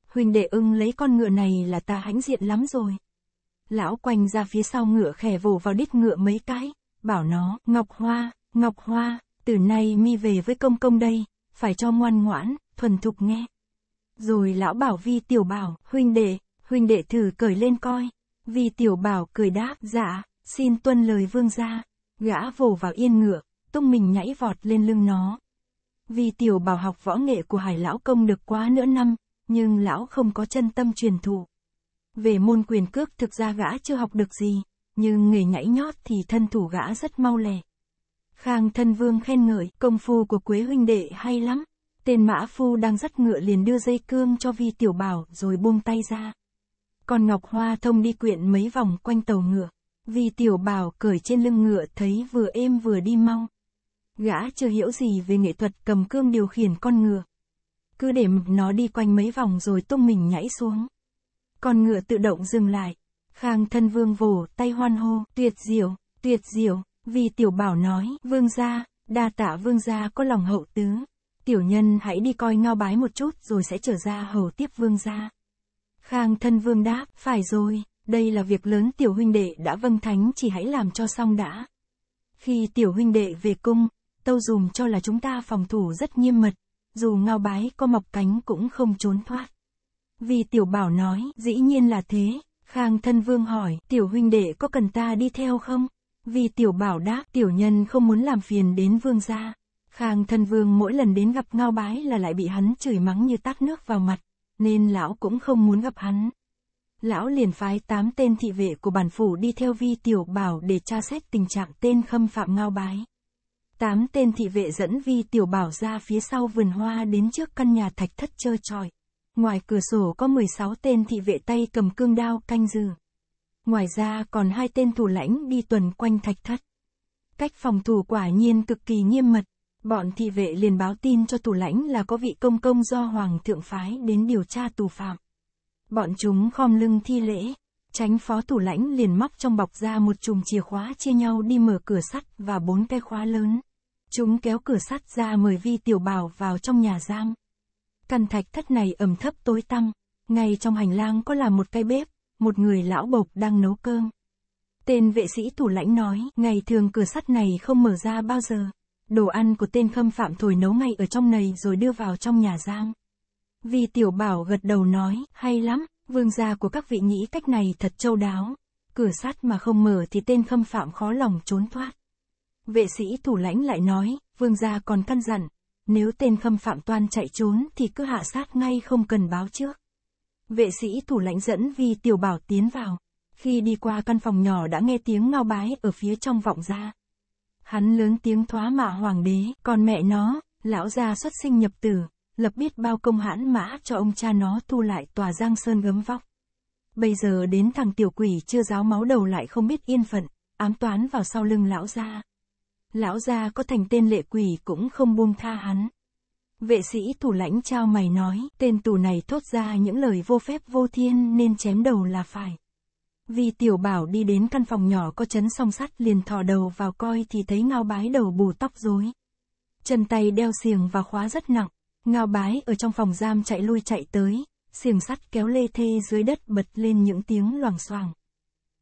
[SPEAKER 1] Huynh đệ ưng lấy con ngựa này là ta hãnh diện lắm rồi. Lão quanh ra phía sau ngựa khẻ vồ vào đít ngựa mấy cái, bảo nó, Ngọc Hoa, Ngọc Hoa, từ nay mi về với công công đây, phải cho ngoan ngoãn, thuần thục nghe. Rồi lão bảo vi tiểu bảo, huynh đệ, huynh đệ thử cởi lên coi. Vi tiểu bảo cười đáp, dạ, xin tuân lời vương gia. Gã vồ vào yên ngựa, tung mình nhảy vọt lên lưng nó. Vi tiểu bảo học võ nghệ của hải lão công được quá nửa năm, nhưng lão không có chân tâm truyền thụ. Về môn quyền cước thực ra gã chưa học được gì, nhưng nghề nhảy nhót thì thân thủ gã rất mau lẹ. Khang thân vương khen ngợi công phu của Quế huynh đệ hay lắm. Tên mã phu đang dắt ngựa liền đưa dây cương cho vi tiểu bảo rồi buông tay ra. Còn Ngọc Hoa thông đi quyện mấy vòng quanh tàu ngựa. Vi tiểu bảo cởi trên lưng ngựa thấy vừa êm vừa đi mau. Gã chưa hiểu gì về nghệ thuật cầm cương điều khiển con ngựa. Cứ để nó đi quanh mấy vòng rồi tung mình nhảy xuống. Con ngựa tự động dừng lại. Khang thân vương vồ tay hoan hô, tuyệt diệu, tuyệt diệu, vì tiểu bảo nói, vương gia, đa tạ vương gia có lòng hậu tướng. Tiểu nhân hãy đi coi ngao bái một chút rồi sẽ trở ra hầu tiếp vương gia. Khang thân vương đáp, phải rồi, đây là việc lớn tiểu huynh đệ đã vâng thánh chỉ hãy làm cho xong đã. Khi tiểu huynh đệ về cung, tâu dùm cho là chúng ta phòng thủ rất nghiêm mật, dù ngao bái có mọc cánh cũng không trốn thoát. Vì tiểu bảo nói, dĩ nhiên là thế, Khang thân vương hỏi, tiểu huynh đệ có cần ta đi theo không? Vì tiểu bảo đáp, tiểu nhân không muốn làm phiền đến vương gia. Khang thân vương mỗi lần đến gặp ngao bái là lại bị hắn chửi mắng như tát nước vào mặt, nên lão cũng không muốn gặp hắn. Lão liền phái tám tên thị vệ của bản phủ đi theo vi tiểu bảo để tra xét tình trạng tên khâm phạm ngao bái. Tám tên thị vệ dẫn vi tiểu bảo ra phía sau vườn hoa đến trước căn nhà thạch thất trơ trọi. Ngoài cửa sổ có 16 tên thị vệ tay cầm cương đao canh giữ. Ngoài ra còn hai tên thủ lãnh đi tuần quanh thạch thất. Cách phòng thủ quả nhiên cực kỳ nghiêm mật, Bọn thị vệ liền báo tin cho tù lãnh là có vị công công do hoàng thượng phái đến điều tra tù phạm. Bọn chúng khom lưng thi lễ, tránh phó tù lãnh liền móc trong bọc ra một chùm chìa khóa chia nhau đi mở cửa sắt và bốn cái khóa lớn. Chúng kéo cửa sắt ra mời vi tiểu bảo vào trong nhà giam. Căn thạch thất này ẩm thấp tối tăm, ngay trong hành lang có là một cái bếp, một người lão bộc đang nấu cơm. Tên vệ sĩ tủ lãnh nói, ngày thường cửa sắt này không mở ra bao giờ. Đồ ăn của tên khâm phạm thổi nấu ngay ở trong nầy rồi đưa vào trong nhà giam. Vì tiểu bảo gật đầu nói, hay lắm, vương gia của các vị nghĩ cách này thật châu đáo. Cửa sắt mà không mở thì tên khâm phạm khó lòng trốn thoát. Vệ sĩ thủ lãnh lại nói, vương gia còn căn dặn, nếu tên khâm phạm toan chạy trốn thì cứ hạ sát ngay không cần báo trước. Vệ sĩ thủ lãnh dẫn vì tiểu bảo tiến vào. Khi đi qua căn phòng nhỏ đã nghe tiếng ngao bái ở phía trong vọng ra. Hắn lớn tiếng thoá mạ hoàng đế, còn mẹ nó, lão gia xuất sinh nhập tử, lập biết bao công hãn mã cho ông cha nó thu lại tòa giang sơn gấm vóc. Bây giờ đến thằng tiểu quỷ chưa giáo máu đầu lại không biết yên phận, ám toán vào sau lưng lão gia. Lão gia có thành tên lệ quỷ cũng không buông tha hắn. Vệ sĩ thủ lãnh trao mày nói, tên tù này thốt ra những lời vô phép vô thiên nên chém đầu là phải vì tiểu bảo đi đến căn phòng nhỏ có chấn song sắt liền thò đầu vào coi thì thấy ngao bái đầu bù tóc rối. Chân tay đeo xiềng và khóa rất nặng, ngao bái ở trong phòng giam chạy lui chạy tới, xiềng sắt kéo lê thê dưới đất bật lên những tiếng loảng xoảng.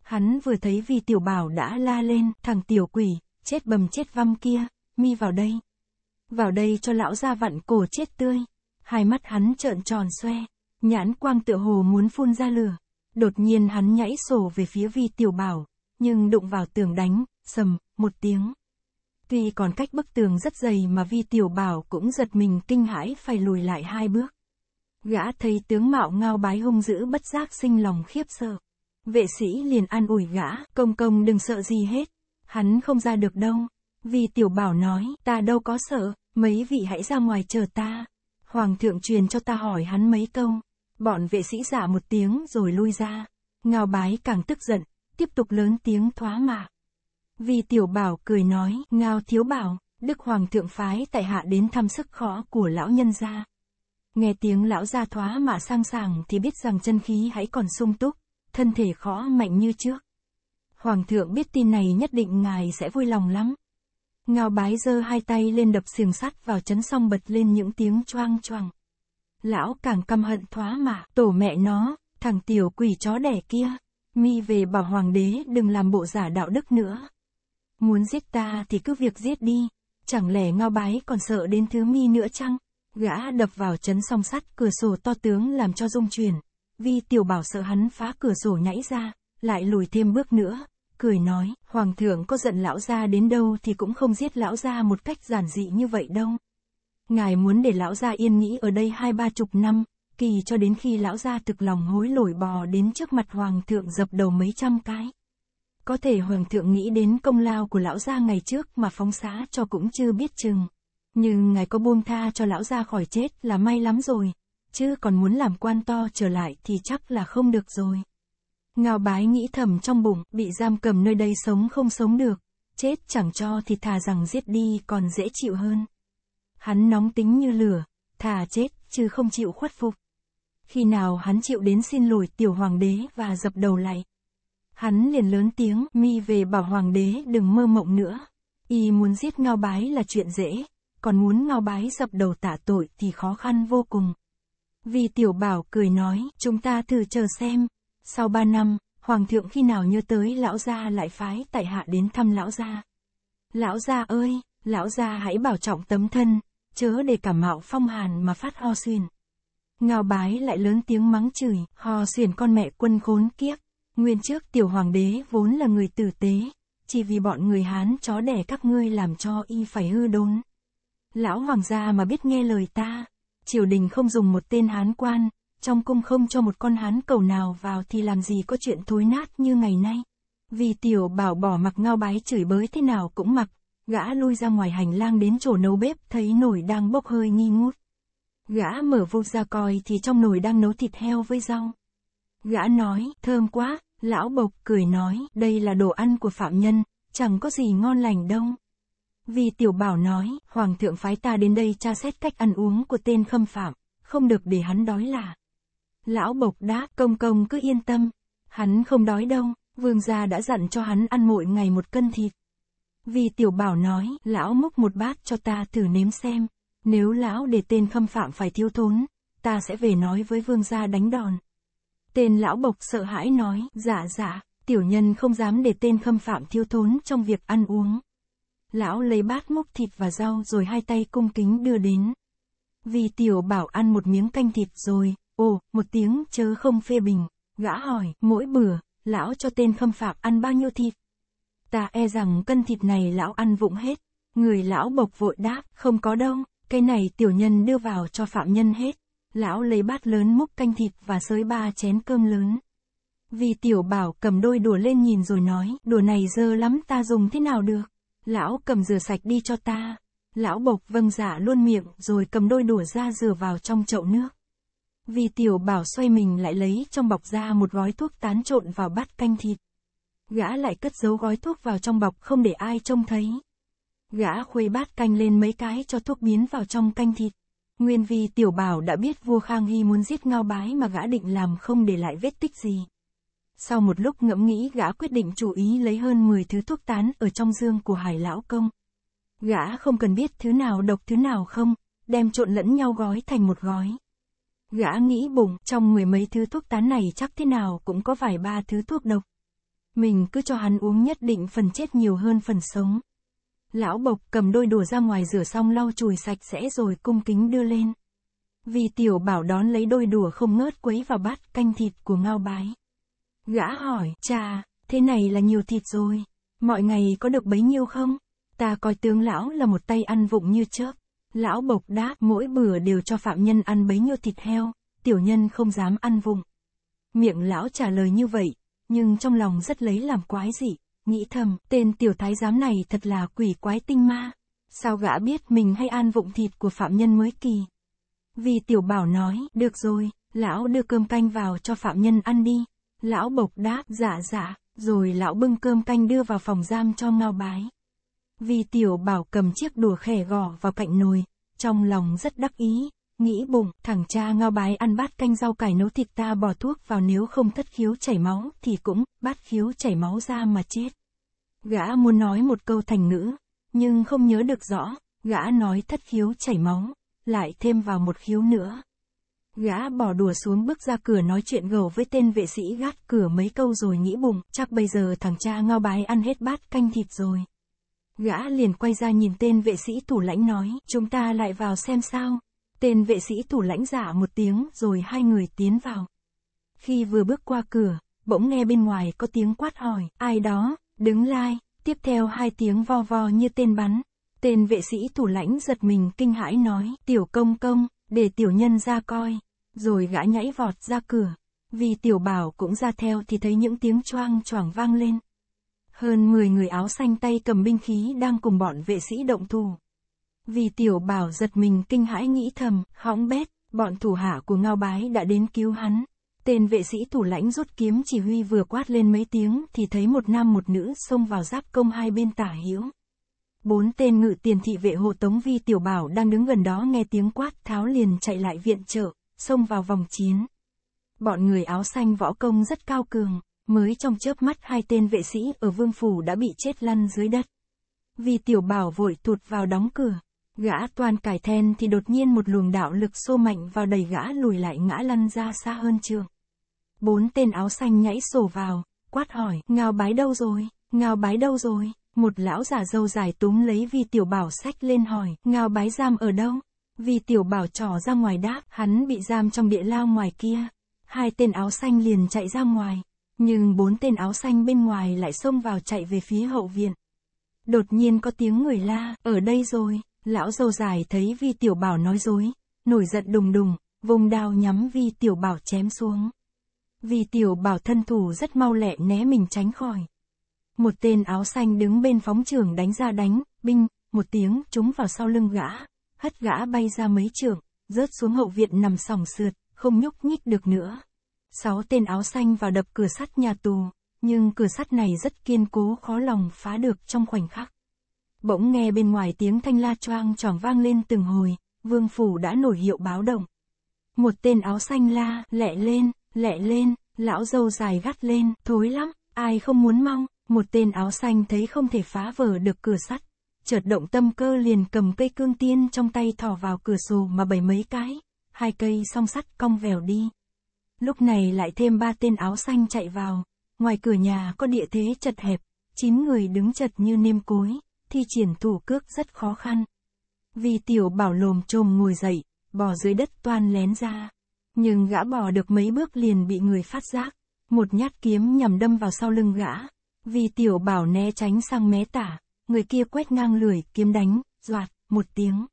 [SPEAKER 1] Hắn vừa thấy vì tiểu bảo đã la lên, thằng tiểu quỷ, chết bầm chết văm kia, mi vào đây. Vào đây cho lão ra vặn cổ chết tươi. Hai mắt hắn trợn tròn xoe, nhãn quang tựa hồ muốn phun ra lửa. Đột nhiên hắn nhảy sổ về phía vi tiểu bảo, nhưng đụng vào tường đánh, sầm, một tiếng. Tuy còn cách bức tường rất dày mà vi tiểu bảo cũng giật mình kinh hãi phải lùi lại hai bước. Gã thấy tướng mạo ngao bái hung dữ bất giác sinh lòng khiếp sợ. Vệ sĩ liền an ủi gã, công công đừng sợ gì hết, hắn không ra được đâu. Vi tiểu bảo nói, ta đâu có sợ, mấy vị hãy ra ngoài chờ ta. Hoàng thượng truyền cho ta hỏi hắn mấy câu, Bọn vệ sĩ giả một tiếng rồi lui ra. Ngao bái càng tức giận, tiếp tục lớn tiếng thoá mạ. Vì tiểu bảo cười nói, Ngao thiếu bảo, Đức Hoàng thượng phái tại hạ đến thăm sức khó của lão nhân gia. Nghe tiếng lão gia thoá mạ sang sàng thì biết rằng chân khí hãy còn sung túc, thân thể khó mạnh như trước. Hoàng thượng biết tin này nhất định ngài sẽ vui lòng lắm. Ngao bái giơ hai tay lên đập xiềng sắt vào chấn xong bật lên những tiếng choang choang lão càng căm hận thóa mà, tổ mẹ nó, thằng tiểu quỷ chó đẻ kia, mi về bảo hoàng đế đừng làm bộ giả đạo đức nữa. Muốn giết ta thì cứ việc giết đi, chẳng lẽ ngao bái còn sợ đến thứ mi nữa chăng? Gã đập vào chấn song sắt cửa sổ to tướng làm cho rung chuyển, vi tiểu bảo sợ hắn phá cửa sổ nhảy ra, lại lùi thêm bước nữa, cười nói, hoàng thượng có giận lão gia đến đâu thì cũng không giết lão gia một cách giản dị như vậy đâu. Ngài muốn để lão gia yên nghĩ ở đây hai ba chục năm, kỳ cho đến khi lão gia thực lòng hối lỗi bò đến trước mặt hoàng thượng dập đầu mấy trăm cái. Có thể hoàng thượng nghĩ đến công lao của lão gia ngày trước mà phóng xá cho cũng chưa biết chừng. Nhưng ngài có buông tha cho lão gia khỏi chết là may lắm rồi, chứ còn muốn làm quan to trở lại thì chắc là không được rồi. Ngao bái nghĩ thầm trong bụng, bị giam cầm nơi đây sống không sống được, chết chẳng cho thì thà rằng giết đi còn dễ chịu hơn. Hắn nóng tính như lửa, thà chết, chứ không chịu khuất phục. Khi nào hắn chịu đến xin lỗi tiểu hoàng đế và dập đầu lại. Hắn liền lớn tiếng mi về bảo hoàng đế đừng mơ mộng nữa. Y muốn giết ngao bái là chuyện dễ, còn muốn ngao bái dập đầu tạ tội thì khó khăn vô cùng. Vì tiểu bảo cười nói, chúng ta thử chờ xem. Sau ba năm, hoàng thượng khi nào nhớ tới lão gia lại phái tại hạ đến thăm lão gia. Lão gia ơi, lão gia hãy bảo trọng tấm thân, chớ để cả mạo phong hàn mà phát ho xuyên. Ngao bái lại lớn tiếng mắng chửi, ho xuyên con mẹ quân khốn kiếp. Nguyên trước tiểu hoàng đế vốn là người tử tế, chỉ vì bọn người Hán chó đẻ các ngươi làm cho y phải hư đốn. Lão hoàng gia mà biết nghe lời ta, triều đình không dùng một tên Hán quan, trong cung không cho một con Hán cầu nào vào thì làm gì có chuyện thối nát như ngày nay. Vì tiểu bảo bỏ mặc ngao bái chửi bới thế nào cũng mặc, Gã lui ra ngoài hành lang đến chỗ nấu bếp, thấy nồi đang bốc hơi nghi ngút. Gã mở vung ra coi thì trong nồi đang nấu thịt heo với rau. Gã nói, thơm quá, lão bộc cười nói, đây là đồ ăn của phạm nhân, chẳng có gì ngon lành đâu. Vì tiểu bảo nói, hoàng thượng phái ta đến đây tra xét cách ăn uống của tên khâm phạm, không được để hắn đói là. Lão bộc đáp, công công cứ yên tâm, hắn không đói đâu, vương gia đã dặn cho hắn ăn mỗi ngày một cân thịt. Vì tiểu bảo nói, lão múc một bát cho ta thử nếm xem. Nếu lão để tên khâm phạm phải thiếu thốn, ta sẽ về nói với vương gia đánh đòn. Tên lão bộc sợ hãi nói, dạ dạ, tiểu nhân không dám để tên khâm phạm thiếu thốn trong việc ăn uống. Lão lấy bát múc thịt và rau rồi hai tay cung kính đưa đến. Vì tiểu bảo ăn một miếng canh thịt rồi, ồ, một tiếng chớ không phê bình. Gã hỏi, mỗi bữa, lão cho tên khâm phạm ăn bao nhiêu thịt? ta e rằng cân thịt này lão ăn vụng hết. Người lão bộc vội đáp, không có đâu, cái này tiểu nhân đưa vào cho phạm nhân hết. Lão lấy bát lớn múc canh thịt và sới ba chén cơm lớn. Vì tiểu bảo cầm đôi đùa lên nhìn rồi nói, đùa này dơ lắm ta dùng thế nào được. Lão cầm rửa sạch đi cho ta. Lão bộc vâng giả dạ luôn miệng rồi cầm đôi đùa ra rửa vào trong chậu nước. Vì tiểu bảo xoay mình lại lấy trong bọc ra một gói thuốc tán trộn vào bát canh thịt. Gã lại cất giấu gói thuốc vào trong bọc không để ai trông thấy. Gã khuấy bát canh lên mấy cái cho thuốc biến vào trong canh thịt. Nguyên vi tiểu bảo đã biết vua Khang Hy muốn giết ngao bái mà gã định làm không để lại vết tích gì. Sau một lúc ngẫm nghĩ gã quyết định chú ý lấy hơn 10 thứ thuốc tán ở trong dương của hải lão công. Gã không cần biết thứ nào độc thứ nào không, đem trộn lẫn nhau gói thành một gói. Gã nghĩ bụng, trong mười mấy thứ thuốc tán này chắc thế nào cũng có vài ba thứ thuốc độc. Mình cứ cho hắn uống nhất định phần chết nhiều hơn phần sống. Lão bộc cầm đôi đùa ra ngoài rửa xong lau chùi sạch sẽ rồi cung kính đưa lên. Vì tiểu bảo đón lấy đôi đùa không ngớt quấy vào bát canh thịt của ngao bái. Gã hỏi, cha, thế này là nhiều thịt rồi. Mọi ngày có được bấy nhiêu không? Ta coi tướng lão là một tay ăn vụng như chớp. Lão bộc đáp mỗi bữa đều cho phạm nhân ăn bấy nhiêu thịt heo, tiểu nhân không dám ăn vụng. Miệng lão trả lời như vậy, nhưng trong lòng rất lấy làm quái dị, nghĩ thầm, tên tiểu thái giám này thật là quỷ quái tinh ma. Sao gã biết mình hay ăn vụng thịt của phạm nhân mới kỳ? Vì tiểu bảo nói, được rồi, lão đưa cơm canh vào cho phạm nhân ăn đi. Lão bộc đáp, dạ dạ, rồi lão bưng cơm canh đưa vào phòng giam cho ngao bái. Vì tiểu bảo cầm chiếc đùa khẻ gò vào cạnh nồi, trong lòng rất đắc ý, nghĩ bụng, thằng cha ngao bái ăn bát canh rau cải nấu thịt ta bỏ thuốc vào nếu không thất khiếu chảy máu thì cũng, bát khiếu chảy máu ra mà chết. Gã muốn nói một câu thành ngữ, nhưng không nhớ được rõ, gã nói thất khiếu chảy máu, lại thêm vào một khiếu nữa. Gã bỏ đùa xuống bước ra cửa nói chuyện gầu với tên vệ sĩ gắt cửa mấy câu rồi nghĩ bụng, chắc bây giờ thằng cha ngao bái ăn hết bát canh thịt rồi. Gã liền quay ra nhìn tên vệ sĩ thủ lãnh nói, chúng ta lại vào xem sao. Tên vệ sĩ thủ lãnh giả một tiếng rồi hai người tiến vào. Khi vừa bước qua cửa, bỗng nghe bên ngoài có tiếng quát hỏi, ai đó, đứng lai, tiếp theo hai tiếng vo vo như tên bắn. Tên vệ sĩ thủ lãnh giật mình kinh hãi nói, tiểu công công, để tiểu nhân ra coi. Rồi gã nhảy vọt ra cửa. Vì tiểu bảo cũng ra theo thì thấy những tiếng choang choảng vang lên. Hơn 10 người áo xanh tay cầm binh khí đang cùng bọn vệ sĩ động thủ. Vì tiểu bảo giật mình kinh hãi nghĩ thầm, hõng bét, bọn thủ hạ của ngao bái đã đến cứu hắn. Tên vệ sĩ thủ lãnh rút kiếm chỉ huy vừa quát lên mấy tiếng thì thấy một nam một nữ xông vào giáp công hai bên tả hữu. Bốn tên ngự tiền thị vệ hộ tống vi tiểu bảo đang đứng gần đó nghe tiếng quát tháo liền chạy lại viện trợ, xông vào vòng chiến. Bọn người áo xanh võ công rất cao cường, mới trong chớp mắt hai tên vệ sĩ ở vương phủ đã bị chết lăn dưới đất. Vì tiểu bảo vội tụt vào đóng cửa, Gã toàn cải then thì đột nhiên một luồng đạo lực xô mạnh vào đầy gã lùi lại ngã lăn ra xa hơn trường. Bốn tên áo xanh nhảy sổ vào, quát hỏi, ngao bái đâu rồi, ngao bái đâu rồi, một lão giả dâu dài túm lấy vì tiểu bảo sách lên hỏi, ngao bái giam ở đâu? Vì tiểu bảo trỏ ra ngoài đáp, hắn bị giam trong địa lao ngoài kia. Hai tên áo xanh liền chạy ra ngoài, nhưng bốn tên áo xanh bên ngoài lại xông vào chạy về phía hậu viện. Đột nhiên có tiếng người la, ở đây rồi. Lão dâu dài thấy vi tiểu bảo nói dối, nổi giận đùng đùng, vùng đao nhắm vi tiểu bảo chém xuống. Vi tiểu bảo thân thủ rất mau lẹ né mình tránh khỏi. Một tên áo xanh đứng bên phóng trường đánh ra đánh, binh, một tiếng trúng vào sau lưng gã, hất gã bay ra mấy trường, rớt xuống hậu viện nằm sòng sượt, không nhúc nhích được nữa. Sáu tên áo xanh vào đập cửa sắt nhà tù, nhưng cửa sắt này rất kiên cố khó lòng phá được trong khoảnh khắc. Bỗng nghe bên ngoài tiếng thanh la choang tròn vang lên từng hồi, vương phủ đã nổi hiệu báo động. Một tên áo xanh la, lẹ lên, lẹ lên, lão dâu dài gắt lên, thối lắm, ai không muốn mong, một tên áo xanh thấy không thể phá vỡ được cửa sắt. Chợt động tâm cơ liền cầm cây cương tiên trong tay thò vào cửa sổ mà bảy mấy cái, hai cây song sắt cong vèo đi. Lúc này lại thêm ba tên áo xanh chạy vào, ngoài cửa nhà có địa thế chật hẹp, chín người đứng chật như nêm cối thi triển thủ cước rất khó khăn. Vì tiểu bảo lồm chồm ngồi dậy, bò dưới đất toan lén ra. Nhưng gã bò được mấy bước liền bị người phát giác, một nhát kiếm nhằm đâm vào sau lưng gã. Vì tiểu bảo né tránh sang mé tả, người kia quét ngang lưỡi, kiếm đánh, doạt, một tiếng.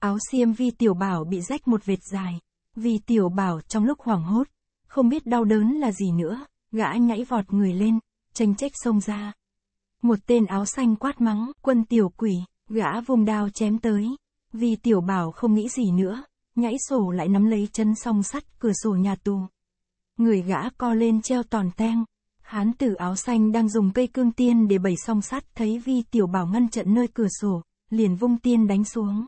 [SPEAKER 1] Áo xiêm vi tiểu bảo bị rách một vệt dài, vì tiểu bảo trong lúc hoảng hốt, không biết đau đớn là gì nữa, gã nhảy vọt người lên, tranh trách xông ra, một tên áo xanh quát mắng, quân tiểu quỷ, gã vùng đao chém tới. Vì tiểu bảo không nghĩ gì nữa, nhảy sổ lại nắm lấy chân song sắt cửa sổ nhà tù. Người gã co lên treo toàn teng. Hán tử áo xanh đang dùng cây cương tiên để bẩy song sắt thấy vi tiểu bảo ngăn trận nơi cửa sổ, liền vung tiên đánh xuống.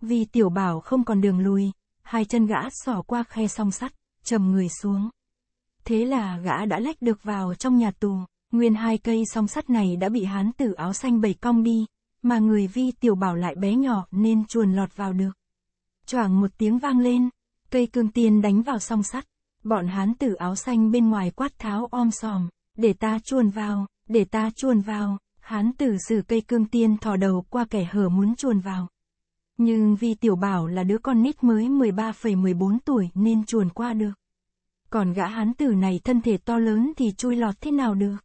[SPEAKER 1] Vì tiểu bảo không còn đường lùi, hai chân gã xỏ qua khe song sắt, trầm người xuống. Thế là gã đã lách được vào trong nhà tù. Nguyên hai cây song sắt này đã bị hán tử áo xanh bầy cong đi, mà người vi tiểu bảo lại bé nhỏ nên chuồn lọt vào được. Choảng một tiếng vang lên, cây cương tiên đánh vào song sắt, bọn hán tử áo xanh bên ngoài quát tháo om sòm, để ta chuồn vào, để ta chuồn vào, hán tử sử cây cương tiên thò đầu qua kẻ hở muốn chuồn vào. Nhưng vi tiểu bảo là đứa con nít mới 13,14 tuổi nên chuồn qua được. Còn gã hán tử này thân thể to lớn thì chui lọt thế nào được?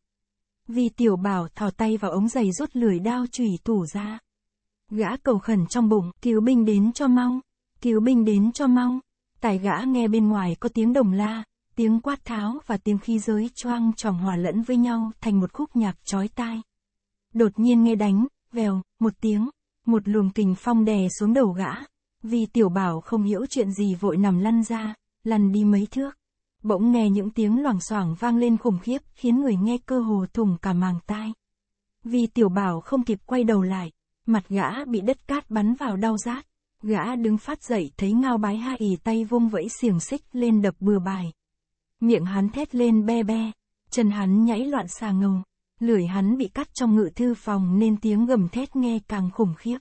[SPEAKER 1] vì tiểu bảo thò tay vào ống giày rút lưỡi đao chủy thủ ra. Gã cầu khẩn trong bụng, cứu binh đến cho mong cứu binh đến cho mong Tài gã nghe bên ngoài có tiếng đồng la, tiếng quát tháo và tiếng khí giới choang tròng hòa lẫn với nhau thành một khúc nhạc chói tai. Đột nhiên nghe đánh, vèo, một tiếng, một luồng kình phong đè xuống đầu gã. Vì tiểu bảo không hiểu chuyện gì vội nằm lăn ra, lăn đi mấy thước. Bỗng nghe những tiếng loảng xoảng vang lên khủng khiếp, khiến người nghe cơ hồ thùng cả màng tai. Vì tiểu bảo không kịp quay đầu lại, mặt gã bị đất cát bắn vào đau rát. Gã đứng phát dậy thấy ngao bái ha ỉ tay vung vẫy xiềng xích lên đập bừa bài. Miệng hắn thét lên be be, chân hắn nhảy loạn xà ngầu. Lưỡi hắn bị cắt trong ngự thư phòng nên tiếng gầm thét nghe càng khủng khiếp.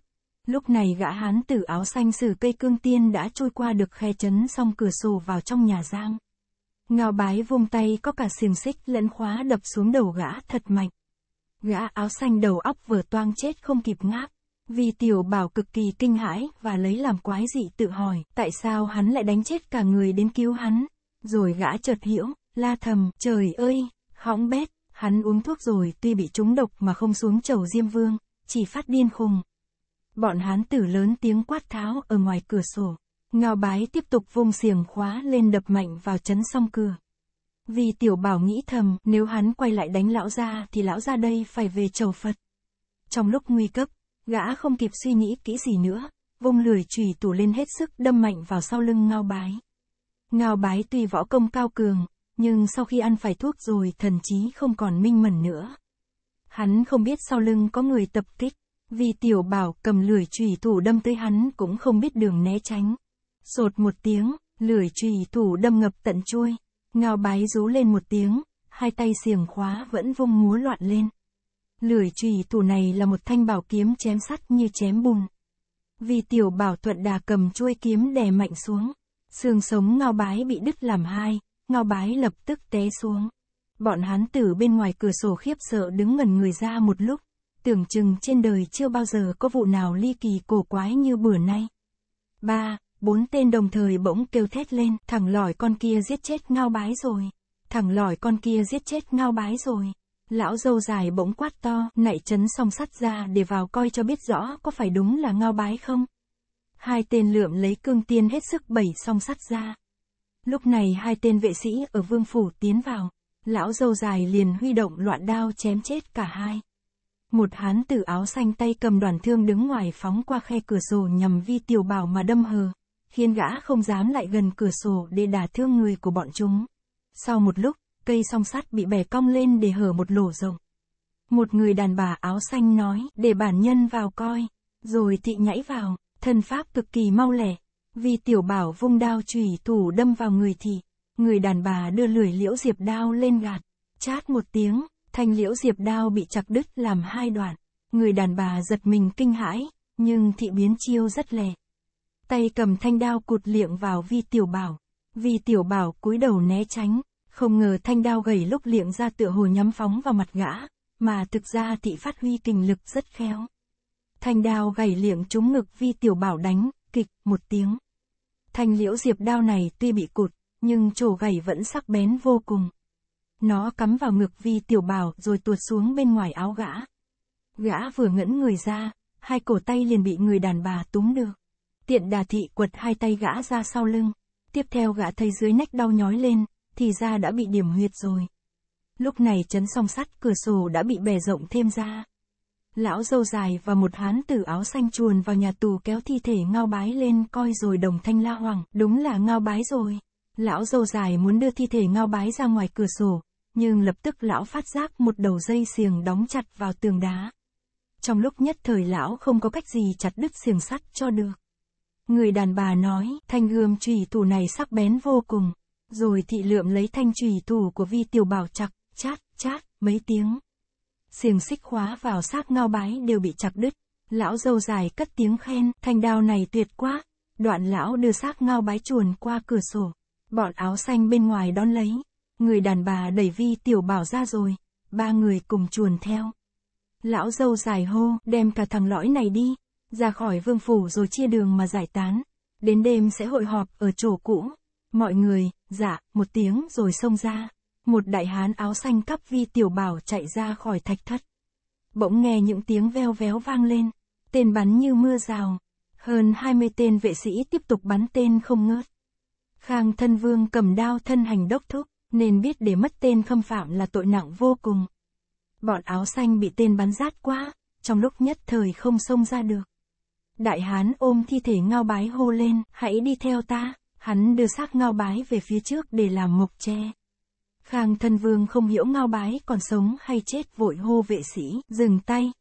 [SPEAKER 1] Lúc này gã hán tử áo xanh sử cây cương tiên đã trôi qua được khe chấn xong cửa sổ vào trong nhà giang. Ngao bái vung tay có cả xiềng xích lẫn khóa đập xuống đầu gã thật mạnh. Gã áo xanh đầu óc vừa toang chết không kịp ngáp. Vì tiểu bảo cực kỳ kinh hãi và lấy làm quái dị tự hỏi tại sao hắn lại đánh chết cả người đến cứu hắn. Rồi gã chợt hiểu, la thầm, trời ơi, hỏng bét, hắn uống thuốc rồi tuy bị trúng độc mà không xuống chầu Diêm Vương, chỉ phát điên khùng. Bọn hắn tử lớn tiếng quát tháo ở ngoài cửa sổ. Ngao bái tiếp tục vung xiềng khóa lên đập mạnh vào chấn song cửa. Vì tiểu bảo nghĩ thầm, nếu hắn quay lại đánh lão ra thì lão ra đây phải về chầu Phật. Trong lúc nguy cấp, gã không kịp suy nghĩ kỹ gì nữa, vung lười chùy tủ lên hết sức đâm mạnh vào sau lưng ngao bái. Ngao bái tuy võ công cao cường, nhưng sau khi ăn phải thuốc rồi thần chí không còn minh mẩn nữa. Hắn không biết sau lưng có người tập kích, vì tiểu bảo cầm lười chùy thủ đâm tới hắn cũng không biết đường né tránh. Sột một tiếng, lưỡi trùy thủ đâm ngập tận chui, Ngao bái rú lên một tiếng, hai tay xiềng khóa vẫn vung múa loạn lên. Lưỡi trùy thủ này là một thanh bảo kiếm chém sắt như chém bùn. Vì tiểu bảo thuận đà cầm chuôi kiếm đè mạnh xuống. Xương sống ngao bái bị đứt làm hai, ngao bái lập tức té xuống. Bọn hán tử bên ngoài cửa sổ khiếp sợ đứng ngẩn người ra một lúc, tưởng chừng trên đời chưa bao giờ có vụ nào ly kỳ cổ quái như bữa nay. 3 bốn tên đồng thời bỗng kêu thét lên, thằng lỏi con kia giết chết ngao bái rồi. Thằng lỏi con kia giết chết ngao bái rồi. Lão dâu dài bỗng quát to, nảy chấn song sắt ra để vào coi cho biết rõ có phải đúng là ngao bái không. Hai tên lượm lấy cương tiên hết sức bẩy song sắt ra. Lúc này hai tên vệ sĩ ở vương phủ tiến vào. Lão dâu dài liền huy động loạn đao chém chết cả hai. Một hán tử áo xanh tay cầm đoàn thương đứng ngoài phóng qua khe cửa sổ nhằm vi tiểu bảo mà đâm hờ khiến gã không dám lại gần cửa sổ để đả thương người của bọn chúng. Sau một lúc, cây song sắt bị bẻ cong lên để hở một lỗ rộng. Một người đàn bà áo xanh nói, để bản nhân vào coi, rồi thị nhảy vào, thân pháp cực kỳ mau lẻ, vì tiểu bảo vung đao chùy thủ đâm vào người thị, người đàn bà đưa lưỡi liễu diệp đao lên gạt, chát một tiếng, thanh liễu diệp đao bị chặt đứt làm hai đoạn, người đàn bà giật mình kinh hãi, nhưng thị biến chiêu rất lẹ tay cầm thanh đao cụt liệng vào vi tiểu bảo. Vi tiểu bảo cúi đầu né tránh, không ngờ thanh đao gầy lúc liệng ra tựa hồ nhắm phóng vào mặt gã, mà thực ra thị phát huy kình lực rất khéo. Thanh đao gầy liệng trúng ngực vi tiểu bảo đánh, kịch, một tiếng. Thanh liễu diệp đao này tuy bị cụt, nhưng chỗ gầy vẫn sắc bén vô cùng. Nó cắm vào ngực vi tiểu bảo rồi tuột xuống bên ngoài áo gã. Gã vừa ngẫn người ra, hai cổ tay liền bị người đàn bà túm được. Tiện đà thị quật hai tay gã ra sau lưng, tiếp theo gã thấy dưới nách đau nhói lên, thì ra đã bị điểm huyệt rồi. Lúc này chấn song sắt cửa sổ đã bị bẻ rộng thêm ra. Lão dâu dài và một hán tử áo xanh chuồn vào nhà tù kéo thi thể ngao bái lên coi rồi đồng thanh la hoàng, đúng là ngao bái rồi. Lão dâu dài muốn đưa thi thể ngao bái ra ngoài cửa sổ, nhưng lập tức lão phát giác một đầu dây xiềng đóng chặt vào tường đá. Trong lúc nhất thời lão không có cách gì chặt đứt xiềng sắt cho được. Người đàn bà nói, thanh gươm trùy thủ này sắc bén vô cùng. Rồi thị lượm lấy thanh trùy thủ của vi tiểu bảo chặt, chát, chát, mấy tiếng. Xiềng xích khóa vào xác ngao bái đều bị chặt đứt. Lão dâu dài cất tiếng khen, thanh đao này tuyệt quá. Đoạn lão đưa xác ngao bái chuồn qua cửa sổ. Bọn áo xanh bên ngoài đón lấy. Người đàn bà đẩy vi tiểu bảo ra rồi. Ba người cùng chuồn theo. Lão dâu dài hô, đem cả thằng lõi này đi, ra khỏi vương phủ rồi chia đường mà giải tán. Đến đêm sẽ hội họp ở chỗ cũ. Mọi người, dạ, một tiếng rồi xông ra. Một đại hán áo xanh cắp vi tiểu bảo chạy ra khỏi thạch thất. Bỗng nghe những tiếng veo véo vang lên. Tên bắn như mưa rào. Hơn 20 tên vệ sĩ tiếp tục bắn tên không ngớt. Khang thân vương cầm đao thân hành đốc thúc, nên biết để mất tên khâm phạm là tội nặng vô cùng. Bọn áo xanh bị tên bắn rát quá, trong lúc nhất thời không xông ra được. Đại hán ôm thi thể ngao bái hô lên, hãy đi theo ta, hắn đưa xác ngao bái về phía trước để làm mộc tre. Khang thân vương không hiểu ngao bái còn sống hay chết vội hô vệ sĩ, dừng tay,